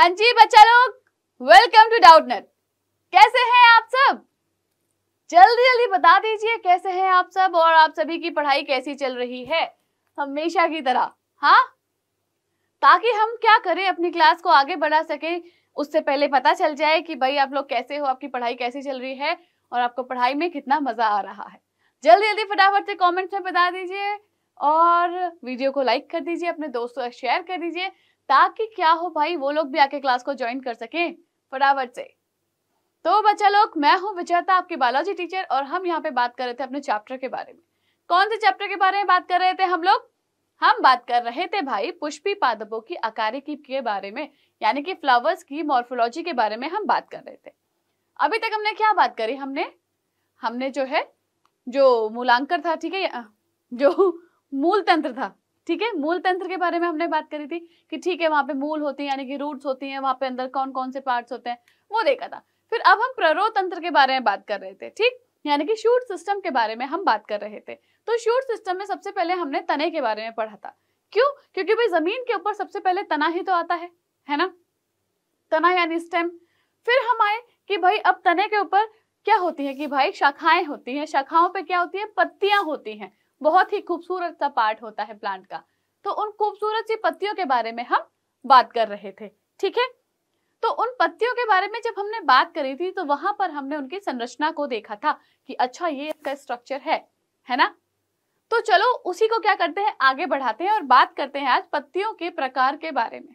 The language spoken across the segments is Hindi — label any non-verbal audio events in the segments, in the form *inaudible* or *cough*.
हाँ जी बच्चा लोग वेलकम टू डाउटनेट कैसे हैं आप सब जल्दी जल्दी बता दीजिए कैसे हैं आप सब और आप सभी की पढ़ाई कैसी चल रही है हमेशा की तरह हाँ ताकि हम क्या करें अपनी क्लास को आगे बढ़ा सके उससे पहले पता चल जाए कि भाई आप लोग कैसे हो आपकी पढ़ाई कैसी चल रही है और आपको पढ़ाई में कितना मजा आ रहा है जल्दी जल्दी फटाफट से कॉमेंट्स में बता दीजिए और वीडियो को लाइक कर दीजिए अपने दोस्तों शेयर कर दीजिए ताकि क्या हो भाई वो लोग भी आके क्लास को ज्वाइन कर सके फटाफट से तो बच्चा लोग मैं हूँ विचारता आपके बायोलॉजी टीचर और हम यहाँ पे बात कर रहे थे अपने चैप्टर के बारे में कौन से चैप्टर के बारे में बात कर रहे थे हम लोग हम बात कर रहे थे भाई पुष्पी पादपों की आकार्य के बारे में यानी कि फ्लावर्स की मॉर्फोलॉजी के बारे में हम बात कर रहे थे अभी तक हमने क्या बात करी हमने हमने जो है जो मूलांकर था ठीक है जो मूल तंत्र था ठीक है मूल तंत्र के बारे में हमने बात करी थी कि ठीक है वहां पे मूल होती है यानी कि रूट्स होती हैं वहां पे अंदर कौन कौन से पार्ट्स होते हैं वो देखा था फिर अब हम प्ररो तंत्र के बारे में बात कर रहे थे ठीक यानी कि शूट सिस्टम के बारे में हम बात कर रहे थे तो शूट सिस्टम में सबसे पहले हमने तने के बारे में पढ़ा था क्यों क्योंकि भाई जमीन के ऊपर सबसे पहले तना ही तो आता है है ना तना यानी स्टेम फिर हम आए कि भाई अब तने के ऊपर क्या होती है कि भाई शाखाएं होती हैं शाखाओं पे क्या होती है पत्तियां होती हैं बहुत ही खूबसूरत सा पार्ट होता है प्लांट का तो उन खूबसूरत सी पत्तियों के बारे में हम बात कर रहे थे ठीक है तो उन पत्तियों के बारे में जब हमने बात करी थी तो वहां पर हमने उनकी संरचना को देखा था कि अच्छा ये इसका स्ट्रक्चर है है ना तो चलो उसी को क्या करते हैं आगे बढ़ाते हैं और बात करते हैं आज पत्तियों के प्रकार के बारे में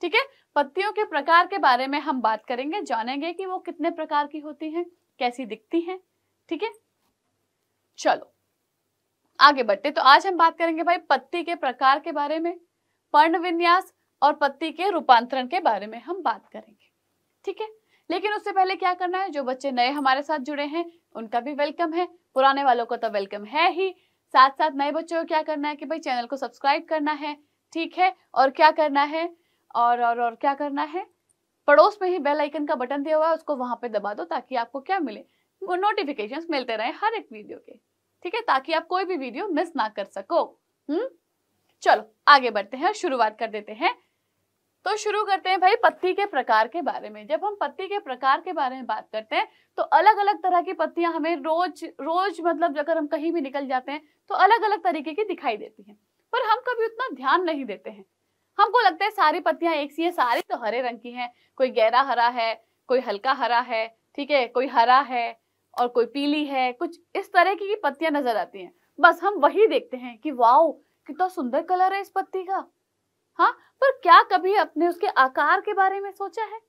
ठीक है पत्तियों के प्रकार के बारे में हम बात करेंगे जानेंगे कि वो कितने प्रकार की होती हैं कैसी दिखती हैं ठीक है चलो आगे बढ़ते तो आज हम बात करेंगे भाई पत्ती के प्रकार के बारे में पर्ण विन्यास और पत्ती के रूपांतरण के बारे में हम बात करेंगे ठीक है लेकिन उससे पहले क्या करना है जो बच्चे नए हमारे साथ जुड़े हैं उनका भी वेलकम है पुराने वालों को तो वेलकम है ही साथ साथ नए बच्चों को क्या करना है कि भाई चैनल को सब्सक्राइब करना है ठीक है और क्या करना है और और और क्या करना है पड़ोस में ही बेल आइकन का बटन दिया हुआ है उसको वहां पे दबा दो ताकि आपको क्या मिले वो नोटिफिकेशंस मिलते रहे हर एक वीडियो के ठीक है ताकि आप कोई भी वीडियो मिस ना कर सको हम्म चलो आगे बढ़ते हैं शुरुआत कर देते हैं तो शुरू करते हैं भाई पत्ती के प्रकार के बारे में जब हम पत्ती के प्रकार के बारे में बात करते हैं तो अलग अलग तरह की पत्तियां हमें रोज रोज मतलब अगर हम कहीं भी निकल जाते हैं तो अलग अलग तरीके की दिखाई देती हैं पर हम कभी उतना ध्यान नहीं देते हैं हमको लगता है सारी पत्तियां एक सी है सारी तो हरे रंग की है कोई गहरा हरा है कोई हल्का हरा है ठीक है कोई हरा है और कोई पीली है कुछ इस तरह की पत्तियां नजर आती हैं बस हम वही देखते हैं कि वाओ कितना सुंदर कलर है इस पत्ती का हाँ पर क्या कभी अपने उसके आकार के बारे में सोचा है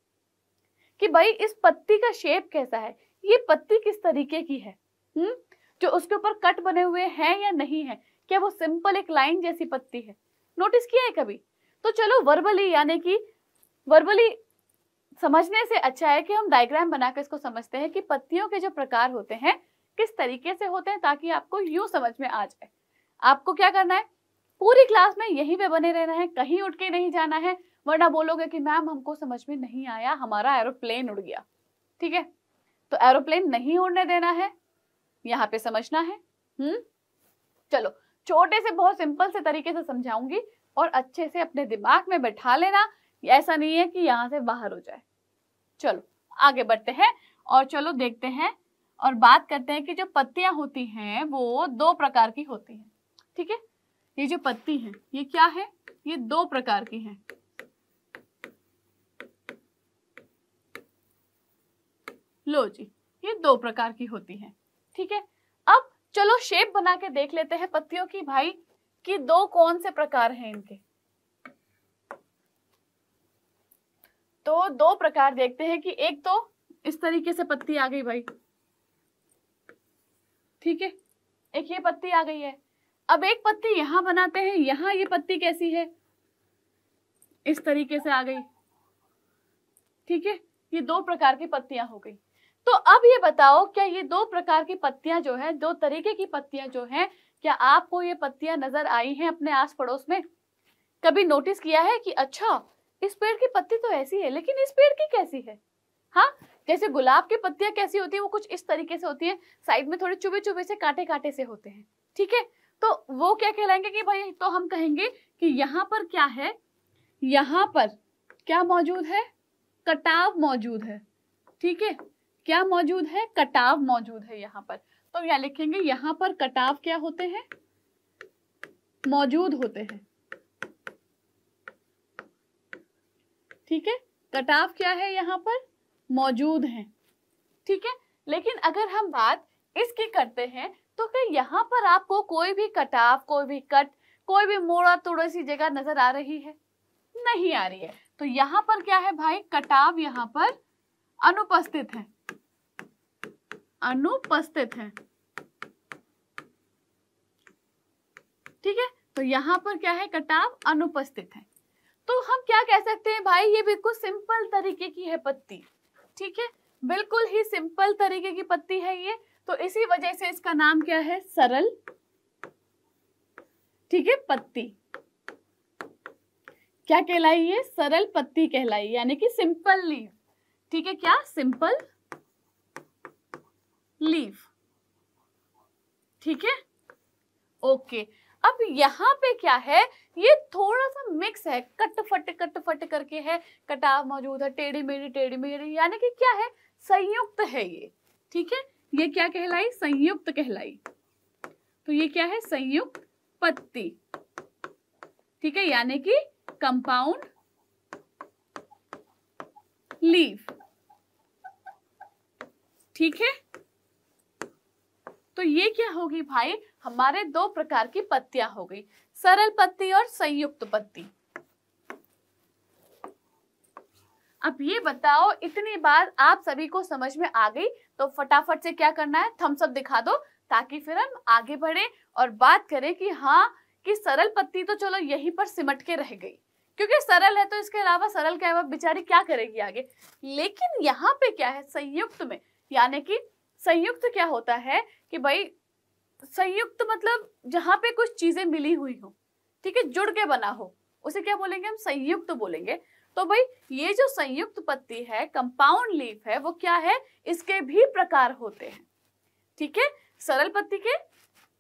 कि भाई इस पत्ती का शेप कैसा है ये पत्ती किस तरीके की है हम्म जो उसके ऊपर कट बने हुए हैं या नहीं है क्या वो सिंपल एक लाइन जैसी पत्ती है नोटिस किया है कभी तो चलो वर्बली यानी कि वर्बली समझने से अच्छा है कि हम डायग्राम बनाकर इसको समझते हैं कि पत्तियों के जो प्रकार होते हैं किस तरीके से होते हैं ताकि आपको यूं समझ में आ जाए आपको क्या करना है पूरी क्लास में यहीं पे बने रहना है कहीं उठ के नहीं जाना है वरना बोलोगे कि मैम हमको समझ में नहीं आया हमारा एरोप्लेन उड़ गया ठीक है तो एरोप्लेन नहीं उड़ने देना है यहाँ पे समझना है हम्म चलो छोटे से बहुत सिंपल से तरीके से समझाऊंगी और अच्छे से अपने दिमाग में बैठा लेना ऐसा नहीं है कि यहाँ से बाहर हो जाए चलो आगे बढ़ते हैं और चलो देखते हैं और बात करते हैं कि जो पत्तियां होती हैं वो दो प्रकार की होती हैं ठीक है ये जो पत्ती है ये क्या है ये दो प्रकार की है लो जी ये दो प्रकार की होती है ठीक है अब चलो शेप बना के देख लेते हैं पत्तियों की भाई कि दो कौन से प्रकार हैं इनके तो दो प्रकार देखते हैं कि एक तो इस तरीके से पत्ती आ गई भाई ठीक है एक ये पत्ती आ गई है अब एक पत्ती यहां बनाते हैं यहां ये पत्ती कैसी है इस तरीके से आ गई ठीक है ये दो प्रकार की पत्तियां हो गई तो अब ये बताओ क्या ये दो प्रकार की पत्तियां जो है दो तरीके की पत्तियां जो है क्या आपको ये पत्तियां नजर आई हैं अपने आस पड़ोस में कभी नोटिस किया है कि अच्छा इस पेड़ की पत्ती तो ऐसी है लेकिन इस पेड़ की कैसी है हाँ जैसे गुलाब की पत्तियां कैसी होती है वो कुछ इस तरीके से होती है साइड में थोड़े चुबे चुबे से कांटे कांटे से होते हैं ठीक है तो वो क्या कहलाएंगे कि भाई तो हम कहेंगे कि यहाँ पर क्या है यहाँ पर क्या मौजूद है कटाव मौजूद है ठीक है क्या मौजूद है कटाव मौजूद है यहाँ पर तो यहाँ लिखेंगे यहाँ पर कटाव क्या होते हैं मौजूद होते हैं ठीक है कट ऑफ क्या है यहाँ पर मौजूद है ठीक है लेकिन अगर हम बात इसकी करते हैं तो फिर यहाँ पर आपको कोई भी कट ऑफ कोई भी कट कोई भी मोड़ और तोड़ सी जगह नजर आ रही है नहीं आ रही है तो यहाँ पर क्या है भाई कटाव यहाँ पर अनुपस्थित है अनुपस्थित है ठीक है तो यहाँ पर क्या है कटाव अनुपस्थित है तो हम क्या कह सकते हैं भाई ये बिल्कुल सिंपल तरीके की है पत्ती ठीक है बिल्कुल ही सिंपल तरीके की पत्ती है ये तो इसी वजह से इसका नाम क्या है सरल ठीक है पत्ती क्या कहलाई ये सरल पत्ती कहलाई यानी कि सिंपल लीव ठीक है क्या सिंपल लीव ठीक है ओके अब यहाँ पे क्या है ये थोड़ा सा मिक्स है कट फट कट फट करके है कटाव मौजूद है टेढ़ी मेढ़ी टेढ़ी मेढ़ी यानी कि क्या है संयुक्त है ये ठीक है ये क्या कहलाई संयुक्त कहलाई तो ये क्या है संयुक्त पत्ती ठीक है यानी कि कंपाउंड लीव ठीक है तो ये क्या होगी भाई हमारे दो प्रकार की पत्तियां हो गई सरल पत्ती और संयुक्त पत्ती अब ये बताओ इतनी बात आप सभी को समझ में आ गई तो फटाफट से क्या करना है थम्स अप दिखा दो ताकि फिर हम आगे बढ़े और बात करें कि हाँ कि सरल पत्ती तो चलो यहीं पर सिमट के रह गई क्योंकि सरल है तो इसके अलावा सरल क्या है बेचारी क्या करेगी आगे लेकिन यहाँ पे क्या है संयुक्त में यानी कि संयुक्त क्या होता है कि भाई संयुक्त मतलब जहां पे कुछ चीजें मिली हुई हो ठीक है जुड़ के बना हो उसे क्या बोलेंगे हम संयुक्त बोलेंगे तो भाई ये जो संयुक्त पत्ती है कंपाउंड लीफ है वो क्या है इसके भी प्रकार होते हैं ठीक है सरल पत्ती के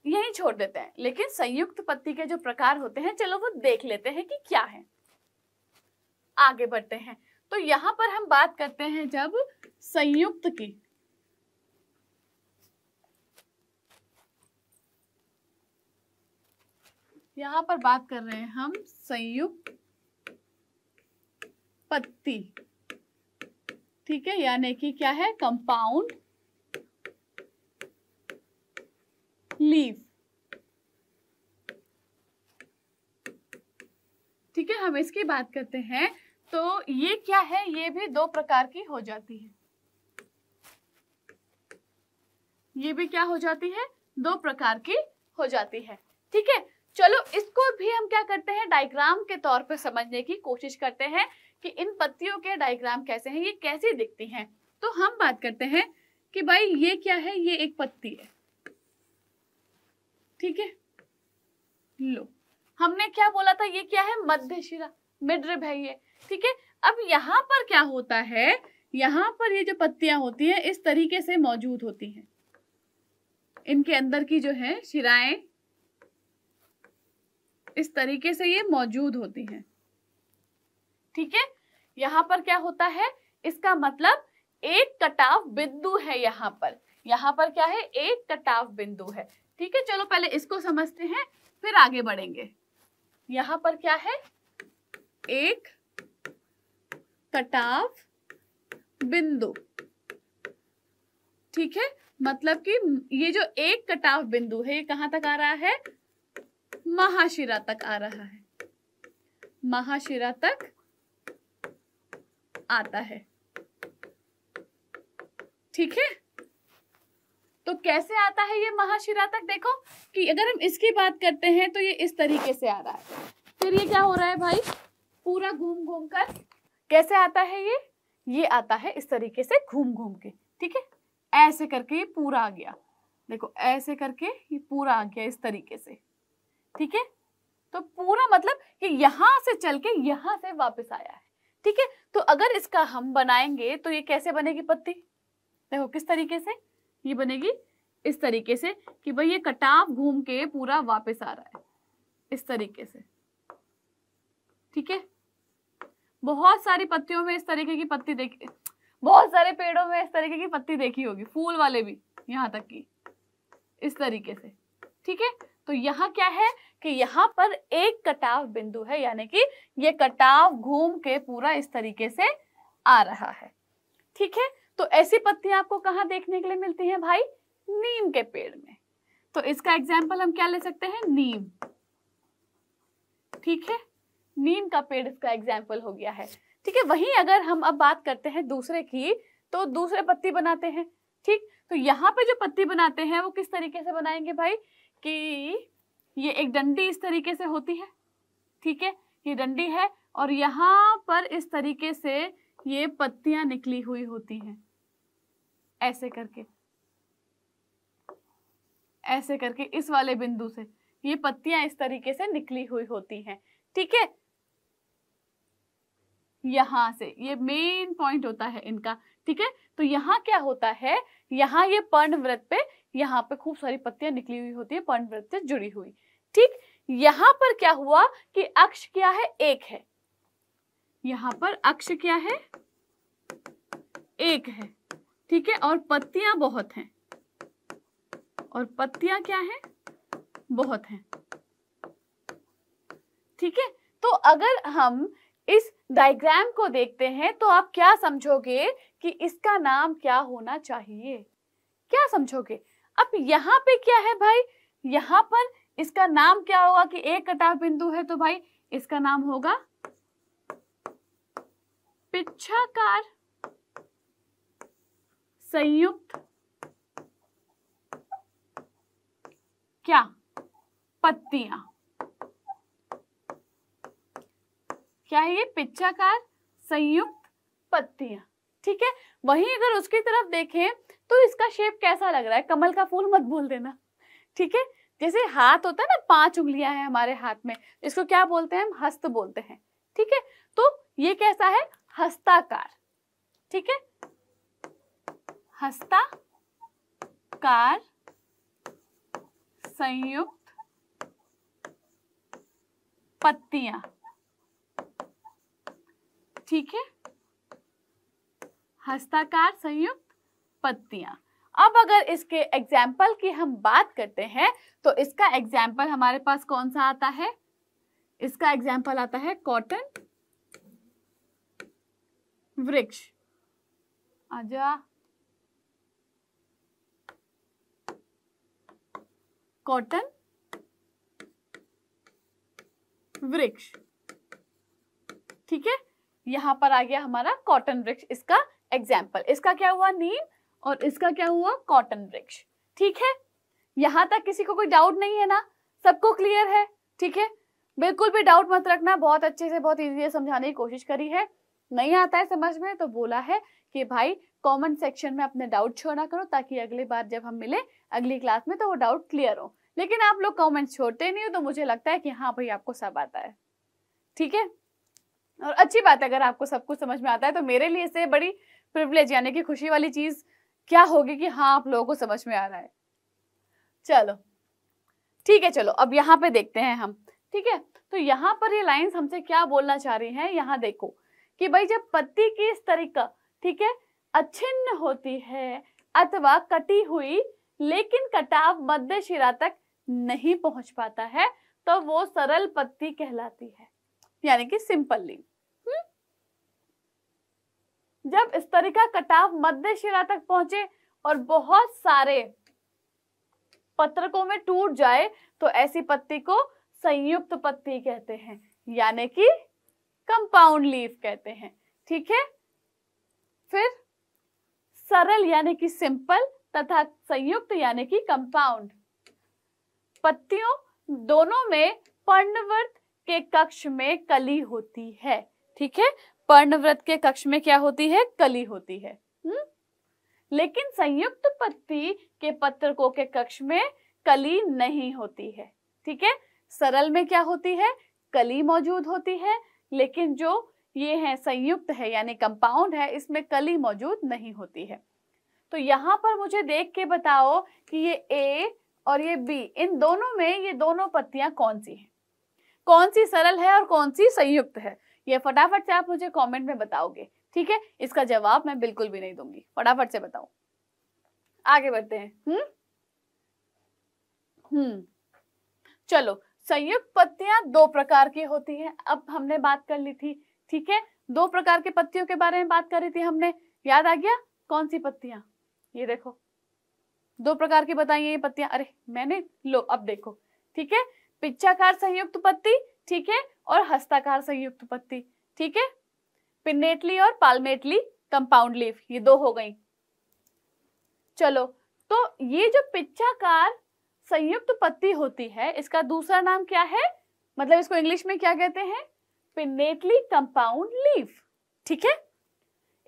यही छोड़ देते हैं लेकिन संयुक्त पत्ती के जो प्रकार होते हैं चलो वो देख लेते हैं कि क्या है आगे बढ़ते हैं तो यहाँ पर हम बात करते हैं जब संयुक्त की यहाँ पर बात कर रहे हैं हम संयुक्त पत्ती ठीक है यानी कि क्या है कंपाउंड लीव ठीक है हम इसकी बात करते हैं तो ये क्या है ये भी दो प्रकार की हो जाती है ये भी क्या हो जाती है दो प्रकार की हो जाती है ठीक है चलो इसको भी हम क्या करते हैं डायग्राम के तौर पर समझने की कोशिश करते हैं कि इन पत्तियों के डायग्राम कैसे हैं ये कैसी दिखती हैं तो हम बात करते हैं कि भाई ये क्या है ये एक पत्ती है ठीक है लो हमने क्या बोला था ये क्या है मध्य शिरा मिड्रिब है ये ठीक है अब यहाँ पर क्या होता है यहाँ पर ये जो पत्तियां होती है इस तरीके से मौजूद होती है इनके अंदर की जो है शिराएं इस तरीके से ये मौजूद होती हैं ठीक है यहाँ पर क्या होता है इसका मतलब एक कटाव बिंदु है यहाँ पर यहाँ पर क्या है एक कटाव बिंदु है ठीक है चलो पहले इसको समझते हैं फिर आगे बढ़ेंगे यहाँ पर क्या है एक कटाव बिंदु ठीक है मतलब कि ये जो एक कटाव बिंदु है ये कहां तक आ रहा है महाशिरा तक आ रहा है महाशिरा तक आता है ठीक है तो कैसे आता है ये महाशिरा तक देखो कि अगर हम इसकी बात करते हैं तो ये इस तरीके से आ रहा है फिर ये क्या हो रहा है भाई पूरा घूम घूम कर कैसे आता है ये ये आता है इस तरीके से घूम घूम के ठीक है ऐसे करके ये पूरा आ गया देखो ऐसे करके ये पूरा आ गया इस तरीके से ठीक है तो पूरा मतलब कि यहां से चल के यहां से वापस आया है ठीक है तो अगर इसका हम बनाएंगे तो ये कैसे बनेगी पत्ती देखो किस तरीके से ये बनेगी इस तरीके से कि भाई ये कटाव घूम के पूरा वापस आ रहा है इस तरीके से ठीक है बहुत सारी पत्तियों में इस तरीके की पत्ती देखी बहुत सारे पेड़ों में इस तरीके की पत्ती देखी होगी फूल वाले भी यहां तक की इस तरीके से ठीक है तो यहाँ क्या है कि यहाँ पर एक कटाव बिंदु है यानी कि ये कटाव घूम के पूरा इस तरीके से आ रहा है ठीक है तो ऐसी पत्तियां आपको कहाँ देखने के लिए मिलती हैं भाई नीम के पेड़ में तो इसका एग्जाम्पल हम क्या ले सकते हैं नीम ठीक है नीम का पेड़ इसका एग्जाम्पल हो गया है ठीक है वही अगर हम अब बात करते हैं दूसरे की तो दूसरे पत्ती बनाते हैं ठीक तो यहाँ पे जो पत्ती बनाते हैं वो किस तरीके से बनाएंगे भाई कि ये एक डंडी इस तरीके से होती है ठीक है ये डंडी है और यहाँ पर इस तरीके से ये पत्तियां निकली हुई होती हैं ऐसे करके ऐसे करके इस वाले बिंदु से ये पत्तियां इस तरीके से निकली हुई होती हैं ठीक है यहाँ से ये मेन पॉइंट होता है इनका ठीक है तो यहाँ क्या होता है यहाँ ये पर्ण व्रत पे यहाँ पे खूब सारी पत्तियां निकली हुई होती है पर्ण व्रत से जुड़ी हुई ठीक यहाँ पर क्या हुआ कि अक्ष क्या है एक है यहाँ पर अक्ष क्या है एक है ठीक है और पत्तियां बहुत हैं और पत्तियां क्या है बहुत हैं ठीक है तो अगर हम इस डायग्राम को देखते हैं तो आप क्या समझोगे कि इसका नाम क्या होना चाहिए क्या समझोगे अब यहाँ पे क्या है भाई यहाँ पर इसका नाम क्या होगा कि एक कटाव बिंदु है तो भाई इसका नाम होगा पिछाकार संयुक्त क्या पत्तियां क्या है ये पिच्छाकार संयुक्त पत्तियां ठीक है वहीं अगर उसकी तरफ देखें तो इसका शेप कैसा लग रहा है कमल का फूल मत बोल देना ठीक है जैसे हाथ होता है ना पांच उंगलियां हैं हमारे हाथ में इसको क्या बोलते हैं हम हस्त बोलते हैं ठीक है तो ये कैसा है हस्ताकार ठीक है हस्ताकार संयुक्त पत्तियां ठीक है हस्ताकार संयुक्त पत्तियां अब अगर इसके एग्जाम्पल की हम बात करते हैं तो इसका एग्जाम्पल हमारे पास कौन सा आता है इसका एग्जाम्पल आता है कॉटन वृक्ष आजा कॉटन वृक्ष ठीक है यहाँ पर आ गया हमारा कॉटन वृक्ष इसका एग्जाम्पल इसका क्या हुआ नीम और इसका क्या हुआ कॉटन वृक्ष ठीक है यहाँ तक किसी को कोई डाउट नहीं है ना सबको क्लियर है ठीक है बिल्कुल भी डाउट मत रखना बहुत अच्छे से बहुत ईजी समझाने की कोशिश करी है नहीं आता है समझ में तो बोला है कि भाई कमेंट सेक्शन में अपने डाउट छोड़ना करो ताकि अगली बार जब हम मिले अगली क्लास में तो वो डाउट क्लियर हो लेकिन आप लोग कॉमेंट छोड़ते नहीं हो तो मुझे लगता है कि हाँ भाई आपको सब आता है ठीक है और अच्छी बात है अगर आपको सब कुछ समझ में आता है तो मेरे लिए इससे बड़ी प्रिवलेज यानी कि खुशी वाली चीज़ क्या होगी कि हाँ आप लोगों को समझ में आ रहा है चलो ठीक है चलो अब यहाँ पे देखते हैं हम ठीक है तो यहाँ पर ये लाइंस हमसे क्या बोलना चाह रही हैं यहाँ देखो कि भाई जब पत्ती की इस तरीका ठीक है अच्छिन्न होती है अथवा कटी हुई लेकिन कटाव मध्य शिरा तक नहीं पहुंच पाता है तो वो सरल पत्ती कहलाती है यानी कि सिंपल्ली जब इस तरह का कटाव मध्य शिला तक पहुंचे और बहुत सारे पत्रकों में टूट जाए तो ऐसी पत्ती को संयुक्त पत्ती कहते हैं यानी कि कंपाउंड लीफ कहते हैं ठीक है फिर सरल यानी कि सिंपल तथा संयुक्त यानी कि कंपाउंड पत्तियों दोनों में पर्णवर्त के कक्ष में कली होती है ठीक है पर्णव्रत के कक्ष में क्या होती है कली होती है हुँ? हम्म? लेकिन संयुक्त पत्ति के पत्रकों के कक्ष में कली नहीं होती है ठीक है सरल में क्या होती है कली मौजूद होती है लेकिन जो ये है संयुक्त है यानी कंपाउंड है इसमें कली मौजूद नहीं होती है तो यहां पर मुझे देख के बताओ कि ये ए और ये बी इन दोनों में ये दोनों पत्तियां कौन सी हैं कौन सी सरल है और कौन सी संयुक्त है ये फटाफट से आप मुझे कमेंट में बताओगे ठीक है इसका जवाब मैं बिल्कुल भी नहीं दूंगी फटाफट से बताओ आगे बढ़ते हैं हम्म हम्म चलो संयुक्त पत्तियां दो प्रकार की होती हैं अब हमने बात कर ली थी ठीक है दो प्रकार के पत्तियों के बारे में बात करी थी हमने याद आ गया कौन सी पत्तियां ये देखो दो प्रकार की बताइए ये पत्तियां अरे मैंने लो अब देखो ठीक है पिच्चाकार संयुक्त पत्ती ठीक है और हस्ताकार संयुक्त पत्ती ठीक है पिनेटली और पालमेटली कंपाउंड लीफ ये दो हो गई चलो तो ये जो पिच्चाकार संयुक्त पत्ती होती है इसका दूसरा नाम क्या है मतलब इसको इंग्लिश में क्या कहते हैं पिनेटली कंपाउंड लीफ ठीक है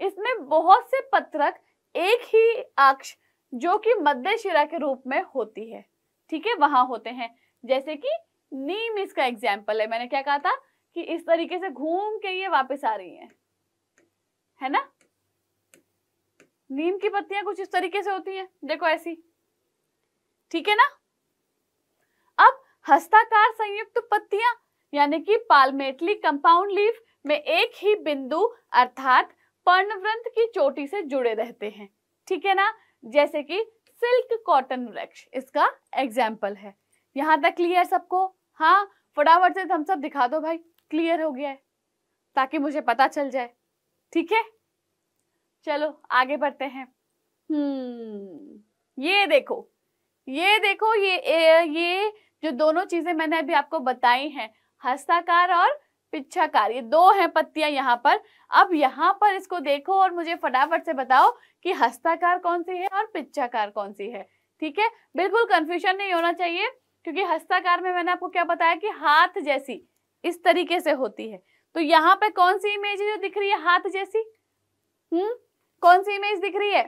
इसमें बहुत से पत्रक एक ही अक्ष जो कि मध्य शिरा के रूप में होती है ठीक है वहां होते हैं जैसे कि नीम इसका एग्जाम्पल है मैंने क्या कहा था कि इस तरीके से घूम के ये वापस आ रही है है ना नीम की पत्तियां कुछ इस तरीके से होती हैं देखो ऐसी ठीक है ना अब हस्ताकार संयुक्त पत्तियां यानी कि पालमेटली कंपाउंड लीफ में एक ही बिंदु अर्थात पर्णव्रंथ की चोटी से जुड़े रहते हैं ठीक है ना जैसे कि सिल्क कॉटन वृक्ष इसका एग्जाम्पल है यहाँ तक क्लियर सबको हाँ फटाफट से थम्स अप दिखा दो भाई क्लियर हो गया है ताकि मुझे पता चल जाए ठीक है चलो आगे बढ़ते हैं हम्म ये देखो ये देखो ये ये जो दोनों चीजें मैंने अभी आपको बताई हैं हस्ताकार और पिछाकार ये दो हैं पत्तियां यहाँ पर अब यहाँ पर इसको देखो और मुझे फटाफट से बताओ कि हस्ताकार कौन सी है और पिछाकार कौन सी है ठीक है बिल्कुल कंफ्यूजन नहीं होना चाहिए क्योंकि हस्ताकार में मैंने आपको क्या बताया कि हाथ जैसी इस तरीके से होती है तो यहाँ पे कौन सी इमेज जो दिख रही है हाथ जैसी हम्म कौन सी इमेज दिख रही है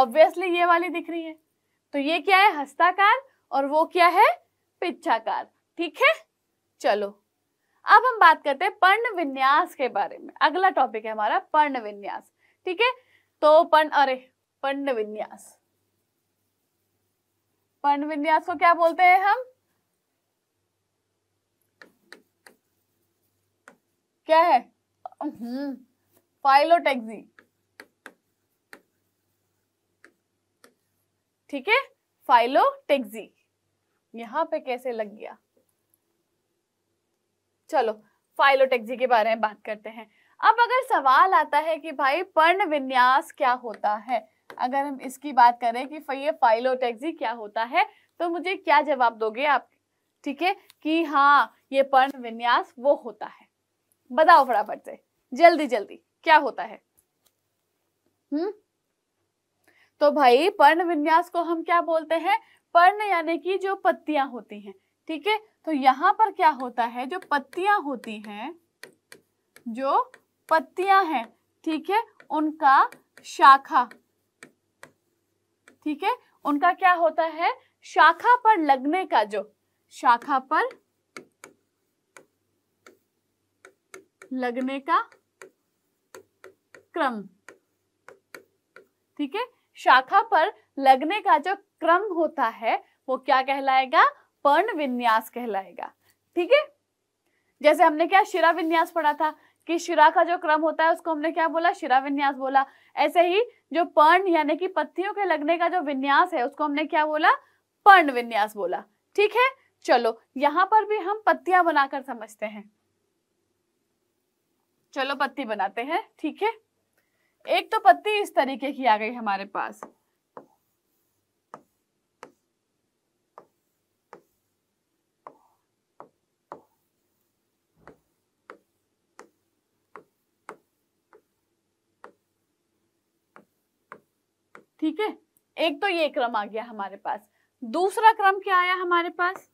ऑब्वियसली ये वाली दिख रही है तो ये क्या है हस्ताकार और वो क्या है पिच्छाकार ठीक है चलो अब हम बात करते हैं पर्ण विन्यास के बारे में अगला टॉपिक है हमारा पर्ण विन्यास ठीक है तो पर्ण अरे पर्ण विन्यास पर्ण विन्यास को क्या बोलते हैं हम क्या है फाइलोटेक्सी हम्म, ठीक है फाइलोटेक्सी यहां पे कैसे लग गया चलो फाइलोटेक्सी के बारे में बात करते हैं अब अगर सवाल आता है कि भाई पर्ण विन्यास क्या होता है अगर हम इसकी बात करें कि ये फाइलोटेक्सी क्या होता है तो मुझे क्या जवाब दोगे आप ठीक है कि हाँ ये पर्ण विन्यास वो होता है बताओ फटाफट से जल्दी जल्दी क्या होता है हम्म तो भाई पर्ण विन्यास को हम क्या बोलते हैं पर्ण यानी कि जो पत्तियां होती हैं ठीक है तो यहाँ पर क्या होता है जो पत्तियां होती हैं जो पत्तियां हैं ठीक है उनका शाखा ठीक है उनका क्या होता है शाखा पर लगने का जो शाखा पर लगने का क्रम ठीक है शाखा पर लगने का जो क्रम होता है वो क्या कहलाएगा पर्ण विन्यास कहलाएगा ठीक है जैसे हमने क्या शिरा विन्यास पढ़ा था कि शिरा का जो क्रम होता है उसको हमने क्या बोला शिरा विन्यास बोला ऐसे ही जो पर्ण यानी कि पत्तियों के लगने का जो विन्यास है उसको हमने क्या बोला पर्ण विन्यास बोला ठीक है चलो यहां पर भी हम पत्तियां बनाकर समझते हैं चलो पत्ती बनाते हैं ठीक है एक तो पत्ती इस तरीके की आ गई हमारे पास ठीक है एक तो ये क्रम आ गया हमारे पास दूसरा क्रम क्या आया हमारे पास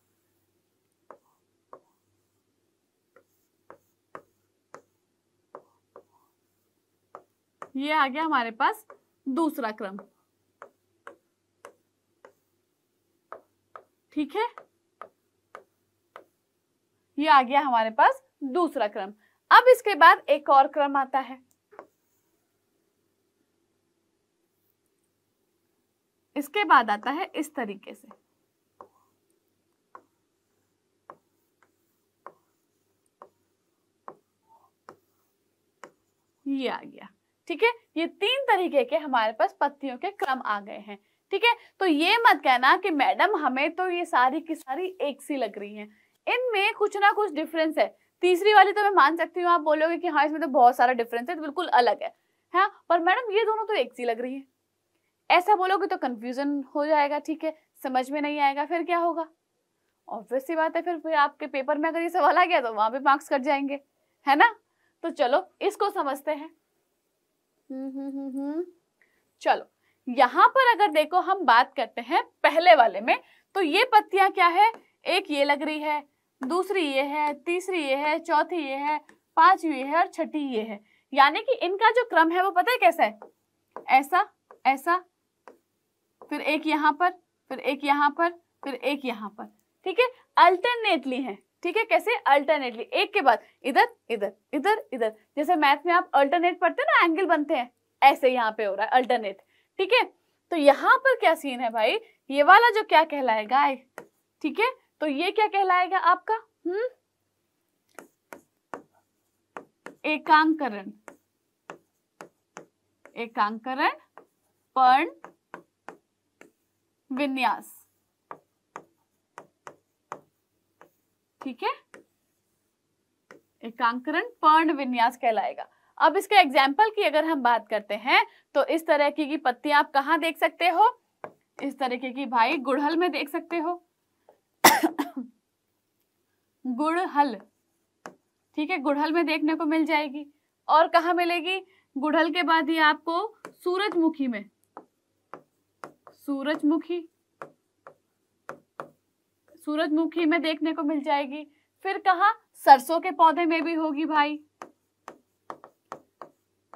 ये आ गया हमारे पास दूसरा क्रम ठीक है ये आ गया हमारे पास दूसरा क्रम अब इसके बाद एक और क्रम आता है इसके बाद आता है इस तरीके से ये आ गया ठीक है ये तीन तरीके के हमारे पास पत्तियों के क्रम आ गए हैं ठीक है तो ये मत कहना कि मैडम हमें तो ये सारी की सारी एक सी लग रही है इनमें कुछ ना कुछ डिफरेंस है तीसरी वाली तो मैं मान सकती हूँ आप बोलोगे कि हाँ इसमें तो बहुत सारा डिफरेंस है तो बिल्कुल अलग है हाँ पर मैडम ये दोनों तो एक सी लग रही है ऐसा बोलोगे तो कन्फ्यूज़न हो जाएगा ठीक है समझ में नहीं आएगा फिर क्या होगा ऑब्वियस सी बात है फिर फिर आपके पेपर में अगर ये सवाल आ गया तो वहां भी मार्क्स कट जाएंगे है ना तो चलो इसको समझते हैं हम्म, हम्म, हम्म, चलो यहाँ पर अगर देखो हम बात करते हैं पहले वाले में तो ये पत्तियां क्या है एक ये लग रही है दूसरी ये है तीसरी ये है चौथी ये है पांचवी ये है और छठी ये है यानी कि इनका जो क्रम है वो पता है कैसा है ऐसा ऐसा फिर एक यहाँ पर फिर एक यहाँ पर फिर एक यहाँ पर ठीक है अल्टरनेटली है ठीक है कैसे अल्टरनेटली एक के बाद इधर इधर इधर इधर जैसे मैथ में आप अल्टरनेट पढ़ते हैं ना एंगल बनते हैं ऐसे यहाँ पे हो रहा है अल्टरनेट ठीक है तो यहाँ पर क्या सीन है भाई ये वाला जो क्या कहलाएगा ठीक है तो ये क्या कहलाएगा आपका हम्म एकांकरण एकांकरण पर्ण विन्यास ठीक है एकांकरण पर्ण विन्यास कहलाएगा अब इसके एग्जाम्पल की अगर हम बात करते हैं तो इस तरह की पत्तियां आप कहा देख सकते हो इस तरीके की भाई गुड़हल में देख सकते हो *coughs* गुड़हल ठीक है गुड़हल में देखने को मिल जाएगी और कहा मिलेगी गुड़हल के बाद ही आपको सूरजमुखी में सूरजमुखी सूरजमुखी में देखने को मिल जाएगी फिर कहा सरसों के पौधे में भी होगी भाई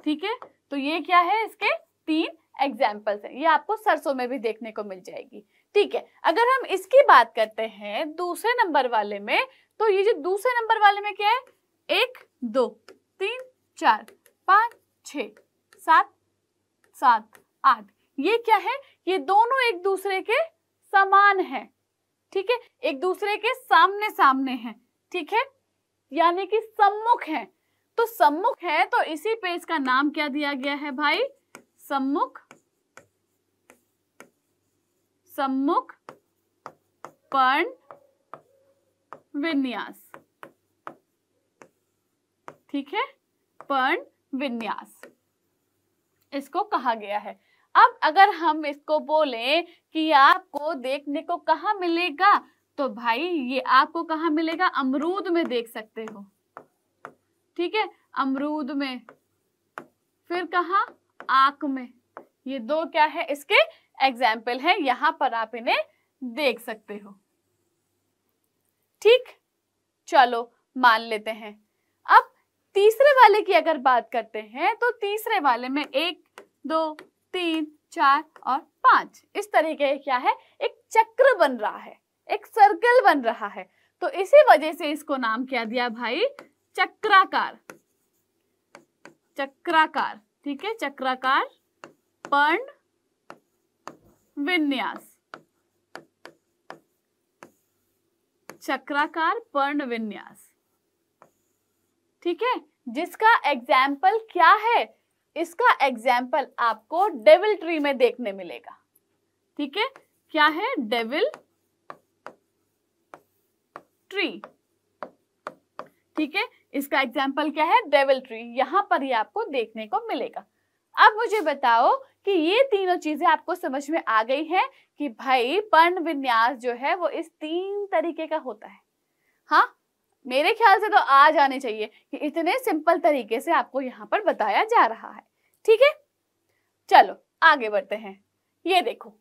ठीक है तो ये क्या है इसके तीन एग्जाम्पल्स हैं ये आपको सरसों में भी देखने को मिल जाएगी ठीक है अगर हम इसकी बात करते हैं दूसरे नंबर वाले में तो ये जो दूसरे नंबर वाले में क्या है एक दो तीन चार पांच छ सात सात आठ ये क्या है ये दोनों एक दूसरे के समान हैं ठीक है एक दूसरे के सामने सामने हैं ठीक है यानी कि सम्मुख है तो सम्मुख है तो इसी पेज का नाम क्या दिया गया है भाई सम्मुख सम्मुख पर्ण विन्यास ठीक है पर्ण विन्यास इसको कहा गया है अब अगर हम इसको बोले कि आपको देखने को कहा मिलेगा तो भाई ये आपको कहा मिलेगा अमरूद में देख सकते हो ठीक है अमरूद में फिर कहा आक में ये दो क्या है इसके एग्जाम्पल है यहां पर आप इन्हें देख सकते हो ठीक चलो मान लेते हैं अब तीसरे वाले की अगर बात करते हैं तो तीसरे वाले में एक दो तीन चार और पांच इस तरीके क्या है एक चक्र बन रहा है एक सर्कल बन रहा है तो इसी वजह से इसको नाम क्या दिया भाई चक्राकार चक्राकार ठीक है चक्राकार पर्ण विन्यास चक्राकार पर्ण विन्यास ठीक है जिसका एग्जाम्पल क्या है इसका एग्जाम्पल आपको डेविल ट्री में देखने मिलेगा ठीक है क्या है डेविल ट्री ठीक है इसका एग्जाम्पल क्या है डेविल ट्री यहां पर ही आपको देखने को मिलेगा अब मुझे बताओ कि ये तीनों चीजें आपको समझ में आ गई हैं कि भाई पर्ण विन्यास जो है वो इस तीन तरीके का होता है हाँ मेरे ख्याल से तो आ जाने चाहिए कि इतने सिंपल तरीके से आपको यहाँ पर बताया जा रहा है ठीक है चलो आगे बढ़ते हैं ये देखो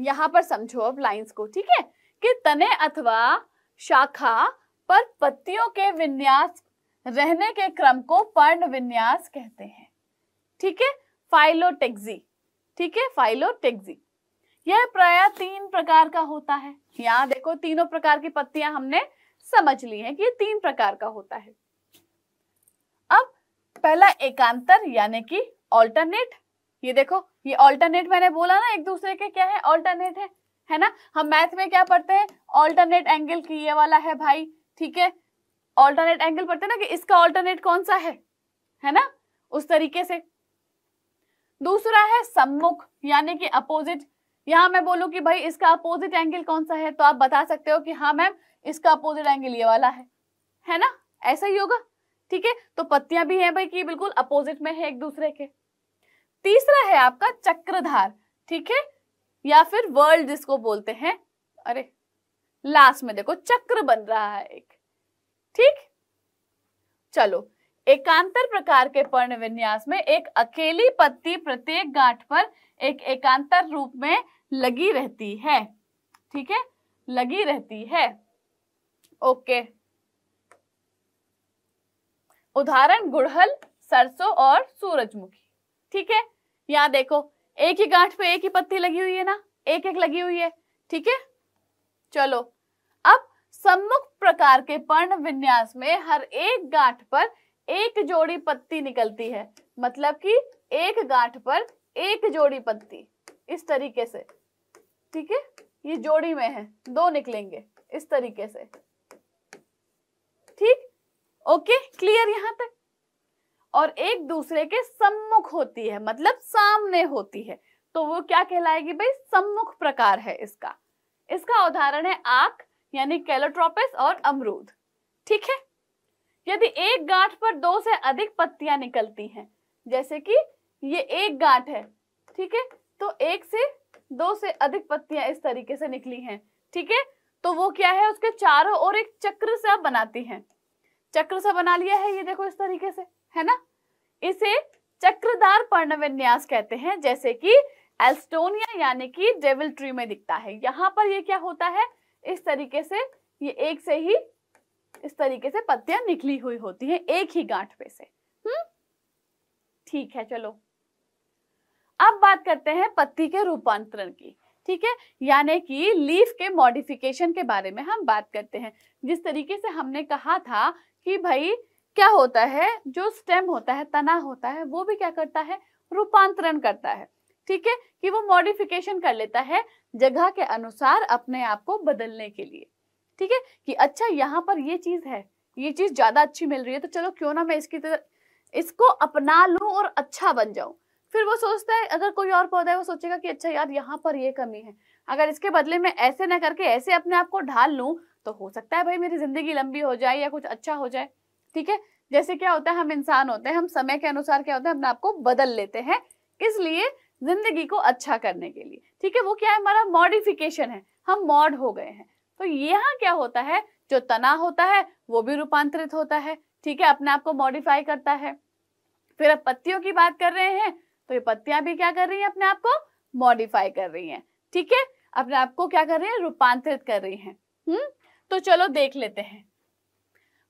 यहाँ पर समझो अब लाइंस को ठीक है कि तने अथवा शाखा पर पत्तियों के विन्यास रहने के क्रम को पर्ण विन्यास कहते हैं ठीक है फाइलोटेक्सी ठीक है फाइलोटेक्सी यह प्राय तीन प्रकार का होता है यहाँ देखो तीनों प्रकार की पत्तियां हमने समझ ली है कि ये तीन प्रकार का होता है अब पहला एकांतर यानी कि ऑल्टरनेट ये देखो ये ऑल्टरनेट मैंने बोला ना एक दूसरे के क्या है ऑल्टरनेट है है ना हम मैथ में क्या पढ़ते हैं ऑल्टरनेट एंगल की ये वाला है भाई ठीक है ऑल्टरनेट एंगल पढ़ते हैं ना कि इसका ऑल्टरनेट कौन सा है है ना उस तरीके से दूसरा है सम्मुख यानी कि अपोजिट यहाँ मैं बोलूँ कि भाई इसका अपोजिट एंगल कौन सा है तो आप बता सकते हो कि हाँ मैम इसका अपोजिट एंगल ये वाला है है ना ऐसा ही होगा ठीक है तो पत्तियां भी हैं भाई कि बिल्कुल अपोजिट में है एक दूसरे के तीसरा है आपका चक्रधार ठीक है या फिर वर्ल्ड जिसको बोलते हैं अरे लास्ट में देखो चक्र बन रहा है एक ठीक चलो एकांतर प्रकार के पर्ण विन्यास में एक अकेली पत्ती प्रत्येक गांठ पर एक एकांतर रूप में लगी रहती है ठीक है लगी रहती है ओके उदाहरण गुड़हल सरसों और सूरजमुखी ठीक है यहां देखो एक ही गांठ पे एक ही पत्ती लगी हुई है ना एक एक लगी हुई है ठीक है चलो अब सम्मुख प्रकार के पर्ण विन्यास में हर एक गांठ पर एक जोड़ी पत्ती निकलती है मतलब कि एक गांठ पर एक जोड़ी पत्ती इस तरीके से ठीक है ये जोड़ी में है दो निकलेंगे इस तरीके से ठीक ओके क्लियर यहां तक और एक दूसरे के सम्मुख होती है मतलब सामने होती है तो वो क्या कहलाएगी भाई सम्मुख प्रकार है इसका इसका उदाहरण है आख यानी कैलोट्रोपिस और अमरूद ठीक है यदि एक गांठ पर दो से अधिक पत्तियां निकलती हैं जैसे कि ये एक गांठ है ठीक है तो एक से दो से अधिक पत्तियां इस तरीके से निकली हैं ठीक है तो वो क्या है उसके चारों ओर एक चक्र सा बनाती हैं चक्र से बना लिया है ये देखो इस तरीके से है ना इसे चक्रदार पर्णविन्यास कहते हैं जैसे कि एल्स्टोनिया यानी कि डेविल ट्री में दिखता है यहां पर ये क्या होता है इस तरीके से ये एक से ही इस तरीके से पत्तियां निकली हुई होती हैं एक ही गांठ पे से हम्म ठीक है चलो अब बात करते हैं पत्ती के रूपांतरण की ठीक है यानी कि लीफ के मॉडिफिकेशन के बारे में हम बात करते हैं जिस तरीके से हमने कहा था कि भाई क्या होता है जो स्टेम होता है तना होता है वो भी क्या करता है रूपांतरण करता है ठीक है कि वो मॉडिफिकेशन कर लेता है जगह के अनुसार अपने आप को बदलने के लिए ठीक है कि अच्छा यहाँ पर ये चीज है ये चीज ज्यादा अच्छी मिल रही है तो चलो क्यों ना मैं इसकी तरह इसको अपना लू और अच्छा बन जाऊं फिर वो सोचता है अगर कोई और पौधा है वो सोचेगा कि अच्छा यार यहाँ पर ये कमी है अगर इसके बदले में ऐसे ना करके ऐसे अपने आप को ढाल लू तो हो सकता है भाई मेरी जिंदगी लंबी हो जाए या कुछ अच्छा हो जाए ठीक है जैसे क्या होता है हम इंसान होते हैं हम समय के अनुसार क्या होता है अपने आप को बदल लेते हैं किस लिए जिंदगी को अच्छा करने के लिए ठीक है वो क्या है हमारा मॉडिफिकेशन है हम मॉड हो गए हैं तो यहाँ क्या होता है जो तना होता है वो भी रूपांतरित होता है ठीक है अपने आप को मॉडिफाई करता है फिर अब पत्तियों की बात कर रहे हैं तो ये पत्तियां भी क्या कर रही हैं अपने आप को मॉडिफाई कर रही हैं ठीक है अपने आप को क्या कर रही है रूपांतरित कर रही हैं हम्म तो चलो देख लेते हैं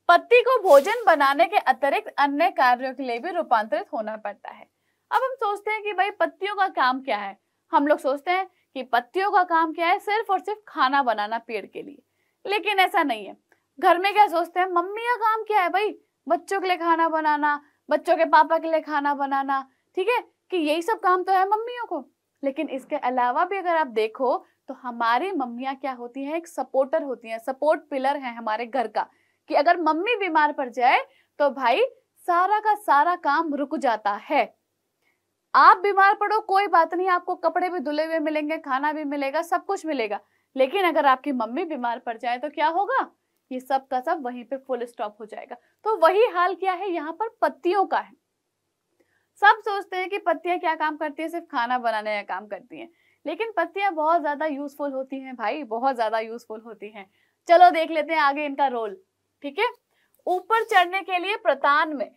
पत्ती को भोजन बनाने के अतिरिक्त अन्य कार्यों के लिए भी रूपांतरित होना पड़ता है अब हम सोचते हैं कि भाई पत्तियों का काम क्या है हम लोग सोचते हैं कि पत्तियों का काम क्या है सिर्फ और सिर्फ खाना बनाना पेड़ के लिए लेकिन ऐसा नहीं है घर में क्या सोचते हैं मम्मी का काम क्या है भाई बच्चों के लिए खाना बनाना बच्चों के पापा के लिए खाना बनाना ठीक है कि यही सब काम तो है मम्मियों को लेकिन इसके अलावा भी अगर आप देखो तो हमारी मम्मियाँ क्या होती हैं एक सपोर्टर होती हैं सपोर्ट पिलर हैं हमारे घर का कि अगर मम्मी बीमार पड़ जाए तो भाई सारा का सारा काम रुक जाता है आप बीमार पड़ो कोई बात नहीं आपको कपड़े भी धुले हुए मिलेंगे खाना भी मिलेगा सब कुछ मिलेगा लेकिन अगर आपकी मम्मी बीमार पड़ जाए तो क्या होगा ये सब का सब वहीं पे फुल स्टॉप हो जाएगा तो वही हाल क्या है यहाँ पर पत्तियों का है सब सोचते हैं कि पत्तियां क्या काम करती है सिर्फ खाना बनाने का काम करती हैं लेकिन पत्तियां बहुत ज्यादा यूजफुल होती हैं भाई बहुत ज्यादा यूजफुल होती हैं चलो देख लेते हैं आगे इनका रोल ठीक है ऊपर चढ़ने के लिए प्रतान में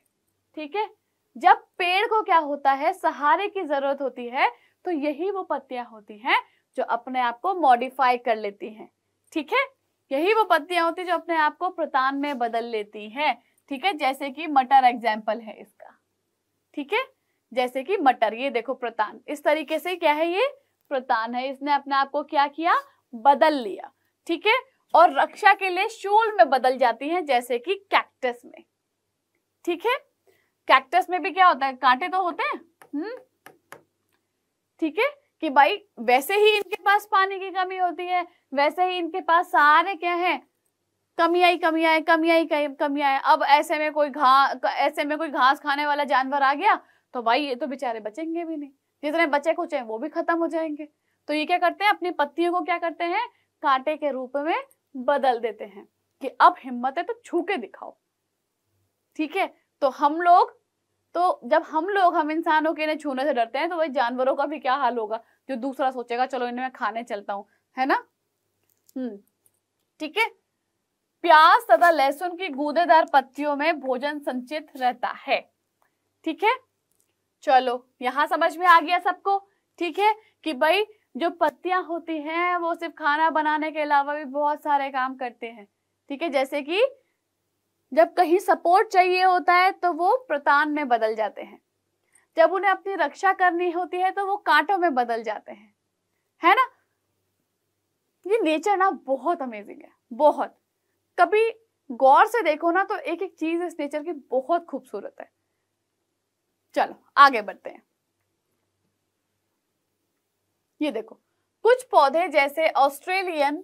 ठीक है जब पेड़ को क्या होता है सहारे की जरूरत होती है तो यही वो पत्तियां होती हैं जो अपने आप को मॉडिफाई कर लेती हैं ठीक है यही वो पत्तियां होती जो अपने आप को प्रतान में बदल लेती हैं ठीक है जैसे कि मटर एग्जाम्पल है इसका ठीक है जैसे कि मटर ये देखो प्रतान इस तरीके से क्या है ये प्रतान है इसने अपने आप को क्या किया बदल लिया ठीक है और रक्षा के लिए शूल में बदल जाती है जैसे कि कैक्टस में ठीक है कैक्टस में भी क्या होता है कांटे तो होते हैं हम्म ठीक है कि भाई वैसे ही इनके पास पानी की कमी होती है वैसे ही इनके पास सारे क्या है कमी आई कमी आए कमी आई कमी आए अब ऐसे में कोई घास ऐसे में कोई घास खाने वाला जानवर आ गया तो भाई ये तो बेचारे बचेंगे भी नहीं जितने बचे कुछ हैं वो भी खत्म हो जाएंगे तो ये क्या करते हैं अपनी पत्तियों को क्या करते हैं कांटे के रूप में बदल देते हैं कि अब हिम्मत है तो छू के दिखाओ ठीक है तो हम लोग तो जब हम लोग हम इंसानों के इन्हें छूने से डरते हैं तो वही जानवरों का भी क्या हाल होगा जो दूसरा सोचेगा चलो इन्हें मैं खाने चलता हूं है ना हम्म ठीक है प्याज तथा लहसुन की गूदेदार पत्तियों में भोजन संचित रहता है ठीक है चलो यहां समझ में आ गया सबको ठीक है कि भाई जो पत्तियां होती हैं वो सिर्फ खाना बनाने के अलावा भी बहुत सारे काम करते हैं ठीक है जैसे कि जब कहीं सपोर्ट चाहिए होता है तो वो प्रतान में बदल जाते हैं जब उन्हें अपनी रक्षा करनी होती है तो वो कांटों में बदल जाते हैं है ना ये नेचर ना बहुत अमेजिंग है बहुत कभी गौर से देखो ना तो एक एक चीज इस नेचर की बहुत खूबसूरत है चलो आगे बढ़ते हैं ये देखो कुछ पौधे जैसे ऑस्ट्रेलियन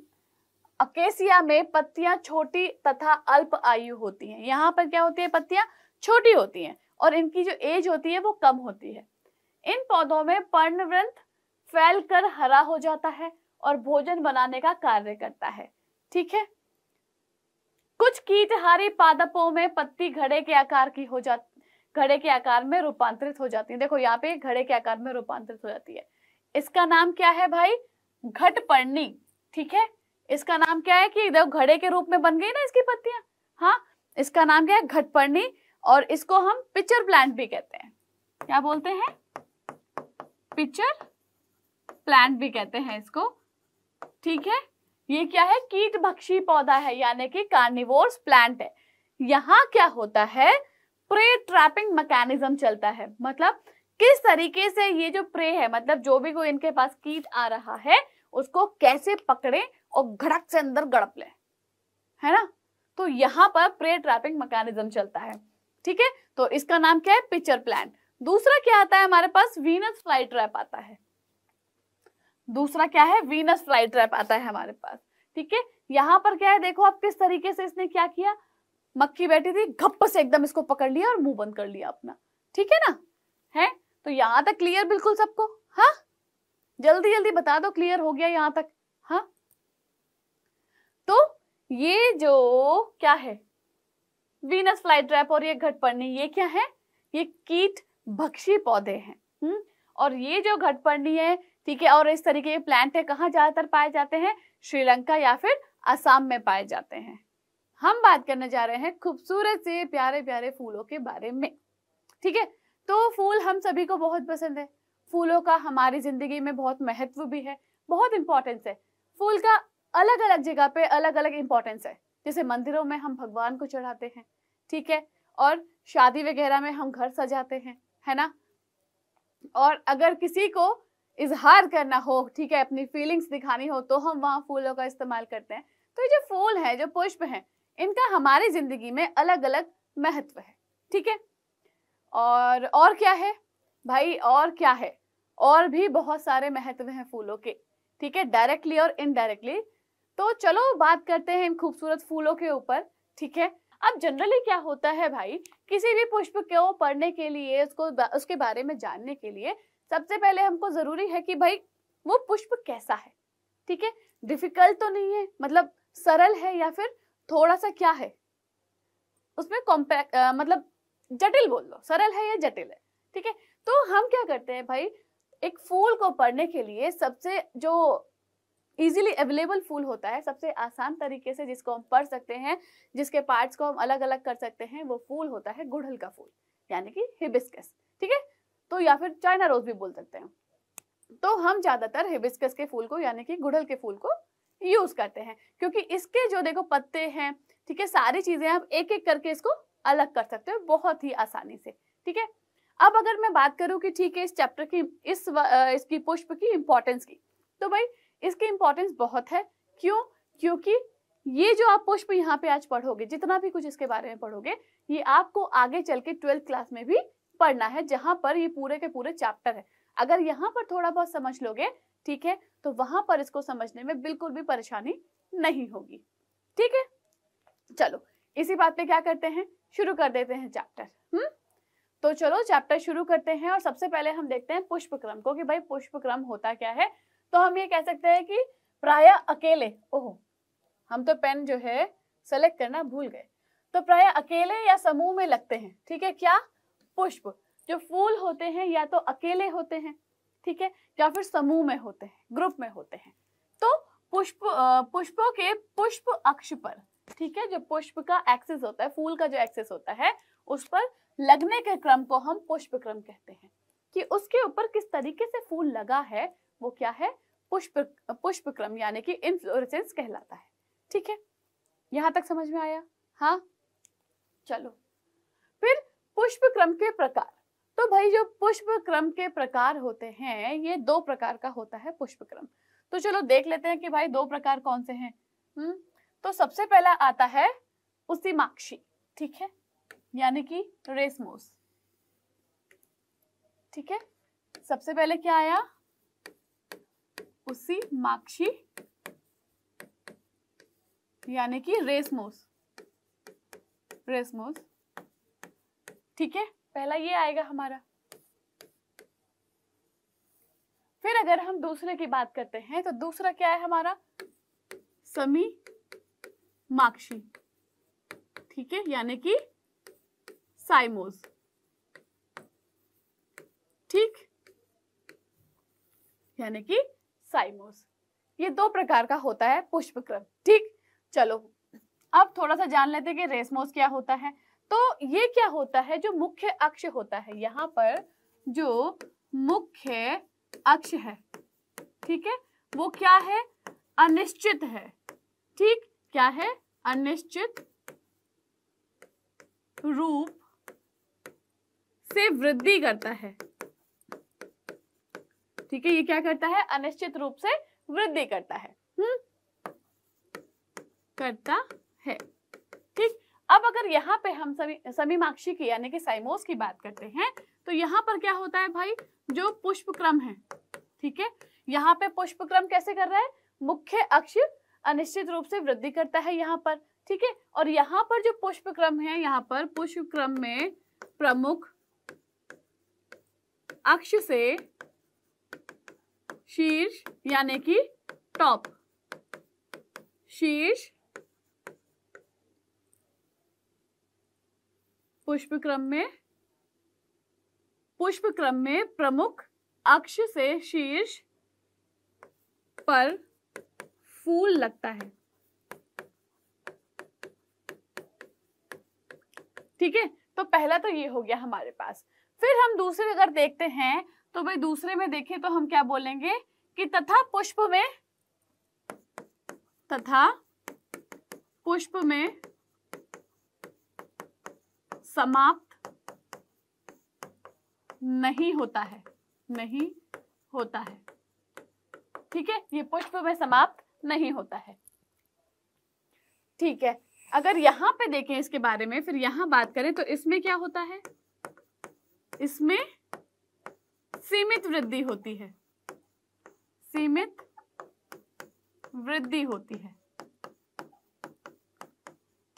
अकेसिया में पत्तियां छोटी तथा अल्प आयु होती हैं यहाँ पर क्या होती है पत्तियां छोटी होती हैं और इनकी जो एज होती है वो कम होती है इन पौधों में पर्णव्रंथ फैल कर हरा हो जाता है और भोजन बनाने का कार्य करता है ठीक है कुछ कीटहारी पादपों में पत्ती घड़े के आकार की हो जाती घड़े के आकार में रूपांतरित हो जाती है देखो यहाँ पे घड़े के आकार में रूपांतरित हो जाती है इसका नाम क्या है भाई घटपर्णी ठीक है इसका नाम क्या है कि देखो घड़े के रूप में बन गई ना इसकी पत्तियां हाँ इसका नाम क्या है घटपर्णी और इसको हम पिचर प्लांट भी कहते हैं क्या बोलते हैं पिचर प्लांट भी कहते हैं इसको ठीक है ये क्या है कीट भक्षी पौधा है यानी कि कार्निवोर्स प्लांट है यहाँ क्या होता है प्रे ट्रैपिंग मैकेनिज्म चलता है मतलब किस तरीके से ये जो प्रे है मतलब जो भी कोई इनके पास कीट आ रहा है उसको कैसे पकड़े और घड़क से अंदर गड़प ले है ना तो यहां पर प्रे ट्रैपिंग मैकेनिज्म चलता है ठीक है तो इसका नाम क्या है पिचर प्लांट दूसरा क्या आता है हमारे पास वीनस फ्लाई ट्रैप आता है दूसरा क्या है वीनस फ्लाई ट्रैप आता है हमारे पास ठीक है यहां पर क्या है देखो आप किस तरीके से इसने क्या किया मक्खी बैठी थी घप्प से एकदम इसको पकड़ लिया और मुंह बंद कर लिया अपना ठीक है ना है तो यहां तक क्लियर बिल्कुल सबको हाँ जल्दी जल्दी बता दो क्लियर हो गया यहाँ तक हाँ तो ये जो क्या है वीनस फ्लाई ट्रैप और ये घटपर्णी ये क्या है ये कीट भक्षी पौधे हैं हुँ? हम्म? और ये जो घटपर्णी है ठीक है और इस तरीके के प्लांट है कहाँ ज्यादातर पाए जाते हैं श्रीलंका या फिर असम में पाए जाते हैं हम बात करने जा रहे हैं खूबसूरत से प्यारे प्यारे फूलों के बारे में ठीक है तो फूल हम सभी को बहुत पसंद है फूलों का हमारी जिंदगी में बहुत महत्व भी है बहुत इंपॉर्टेंस है फूल का अलग अलग जगह पे अलग अलग इंपॉर्टेंस है जैसे मंदिरों में हम भगवान को चढ़ाते हैं ठीक है और शादी वगैरह में हम घर सजाते हैं है ना और अगर किसी को इजहार करना हो ठीक है अपनी फीलिंग्स दिखानी हो तो हम वहाँ फूलों का इस्तेमाल करते हैं तो ये जो फूल है जो पुष्प है इनका हमारी जिंदगी में अलग अलग महत्व है ठीक है और और क्या है भाई और क्या है और भी बहुत सारे महत्व हैं फूलों के ठीक है डायरेक्टली और इनडायरेक्टली तो चलो बात करते हैं इन खूबसूरत फूलों के ऊपर ठीक है अब जनरली क्या होता है भाई किसी भी पुष्प को पढ़ने के लिए उसको उसके बारे में जानने के लिए सबसे पहले हमको जरूरी है कि भाई वो पुष्प कैसा है ठीक है डिफिकल्ट तो नहीं है मतलब सरल है या फिर थोड़ा सा क्या है उसमें कॉम्पैक्ट मतलब जटिल बोल लो सरल है या जटिल है ठीक है तो हम क्या करते हैं भाई एक फूल को पढ़ने के लिए सबसे जो इजीली अवेलेबल फूल होता है सबसे आसान तरीके से जिसको हम पढ़ सकते हैं जिसके पार्ट्स को हम अलग अलग कर सकते हैं वो फूल होता है गुड़हल का फूल यानी कि हिबिस्कस ठीक है तो या फिर चाइना रोज भी बोल सकते हैं तो हम ज्यादातर हिबिस्कस के फूल को यानी कि गुड़हल के फूल को यूज करते हैं क्योंकि इसके जो देखो पत्ते हैं ठीक है सारी चीजें आप एक एक करके इसको अलग कर सकते हो बहुत ही आसानी से ठीक है अब अगर मैं बात करूं कि ठीक है इस चैप्टर की इस इसकी पुष्प की इंपॉर्टेंस की तो भाई इसकी इंपॉर्टेंस बहुत है क्यों क्योंकि ये जो आप पुष्प यहाँ पे आज पढ़ोगे जितना भी कुछ इसके बारे में पढ़ोगे ये आपको आगे चल के ट्वेल्थ क्लास में भी पढ़ना है जहां पर ये पूरे के पूरे चैप्टर है अगर यहाँ पर थोड़ा बहुत समझ लोगे ठीक है तो वहां पर इसको समझने में बिल्कुल भी परेशानी नहीं होगी ठीक है चलो इसी बात पे क्या करते हैं शुरू कर देते हैं चैप्टर हम्म तो चलो चैप्टर शुरू करते हैं और सबसे पहले हम देखते हैं पुष्पक्रम को कि भाई पुष्पक्रम होता क्या है तो हम ये कह सकते हैं कि प्राय अकेले ओहो हम तो पेन जो है सेलेक्ट करना भूल गए तो प्राय अकेले या समूह में लगते हैं ठीक है क्या पुष्प जो फूल होते हैं या तो अकेले होते हैं ठीक है या फिर समूह में होते हैं ग्रुप में होते हैं तो पुष्प पुष्पों के पुष्प अक्ष पर ठीक है जो पुष्प का एक्सेस होता है फूल का जो एक्सेस होता है उस पर लगने के क्रम को हम पुष्प क्रम कहते हैं कि उसके ऊपर किस तरीके से फूल लगा है वो क्या है पुष्प पुष्पक्रम यानी कि इन्फ्लोरेसेंस कहलाता है ठीक है यहां तक समझ में आया हाँ चलो फिर पुष्पक्रम के प्रकार तो भाई जो पुष्पक्रम के प्रकार होते हैं ये दो प्रकार का होता है पुष्पक्रम तो चलो देख लेते हैं कि भाई दो प्रकार कौन से हैं हम्म तो सबसे पहला आता है उसी माक्षी ठीक है यानी कि रेसमोस ठीक है सबसे पहले क्या आया उसी माक्षी यानी कि रेसमोस रेसमोस ठीक है पहला ये आएगा हमारा फिर अगर हम दूसरे की बात करते हैं तो दूसरा क्या है हमारा समी माक्षी ठीक है यानी कि साइमोस ठीक यानी कि साइमोस ये दो प्रकार का होता है पुष्पक्रम ठीक चलो अब थोड़ा सा जान लेते हैं कि रेसमोस क्या होता है तो ये क्या होता है जो मुख्य अक्ष होता है यहाँ पर जो मुख्य अक्ष है ठीक है वो क्या है अनिश्चित है ठीक क्या है अनिश्चित रूप से वृद्धि करता है ठीक है ये क्या करता है अनिश्चित रूप से वृद्धि करता है हम्म करता है ठीक अब अगर यहाँ पे हम समी समीमाक्षी की यानी कि साइमोस की बात करते हैं तो यहाँ पर क्या होता है भाई जो पुष्प क्रम है ठीक है यहाँ पे पुष्प क्रम कैसे कर रहा है मुख्य अक्ष अनिश्चित रूप से वृद्धि करता है यहाँ पर ठीक है और यहाँ पर जो पुष्प क्रम है यहाँ पर पुष्प क्रम में प्रमुख अक्ष से शीर्ष यानी कि टॉप शीर्ष पुष्प क्रम में पुष्प क्रम में प्रमुख अक्ष से शीर्ष पर फूल लगता है ठीक है तो पहला तो ये हो गया हमारे पास फिर हम दूसरे अगर देखते हैं तो भाई दूसरे में देखें तो हम क्या बोलेंगे कि तथा पुष्प में तथा पुष्प में समाप्त नहीं होता है नहीं होता है ठीक है ये पुष्प में समाप्त नहीं होता है ठीक है अगर यहां पे देखें इसके बारे में फिर यहां बात करें तो इसमें क्या होता है इसमें सीमित वृद्धि होती है सीमित वृद्धि होती है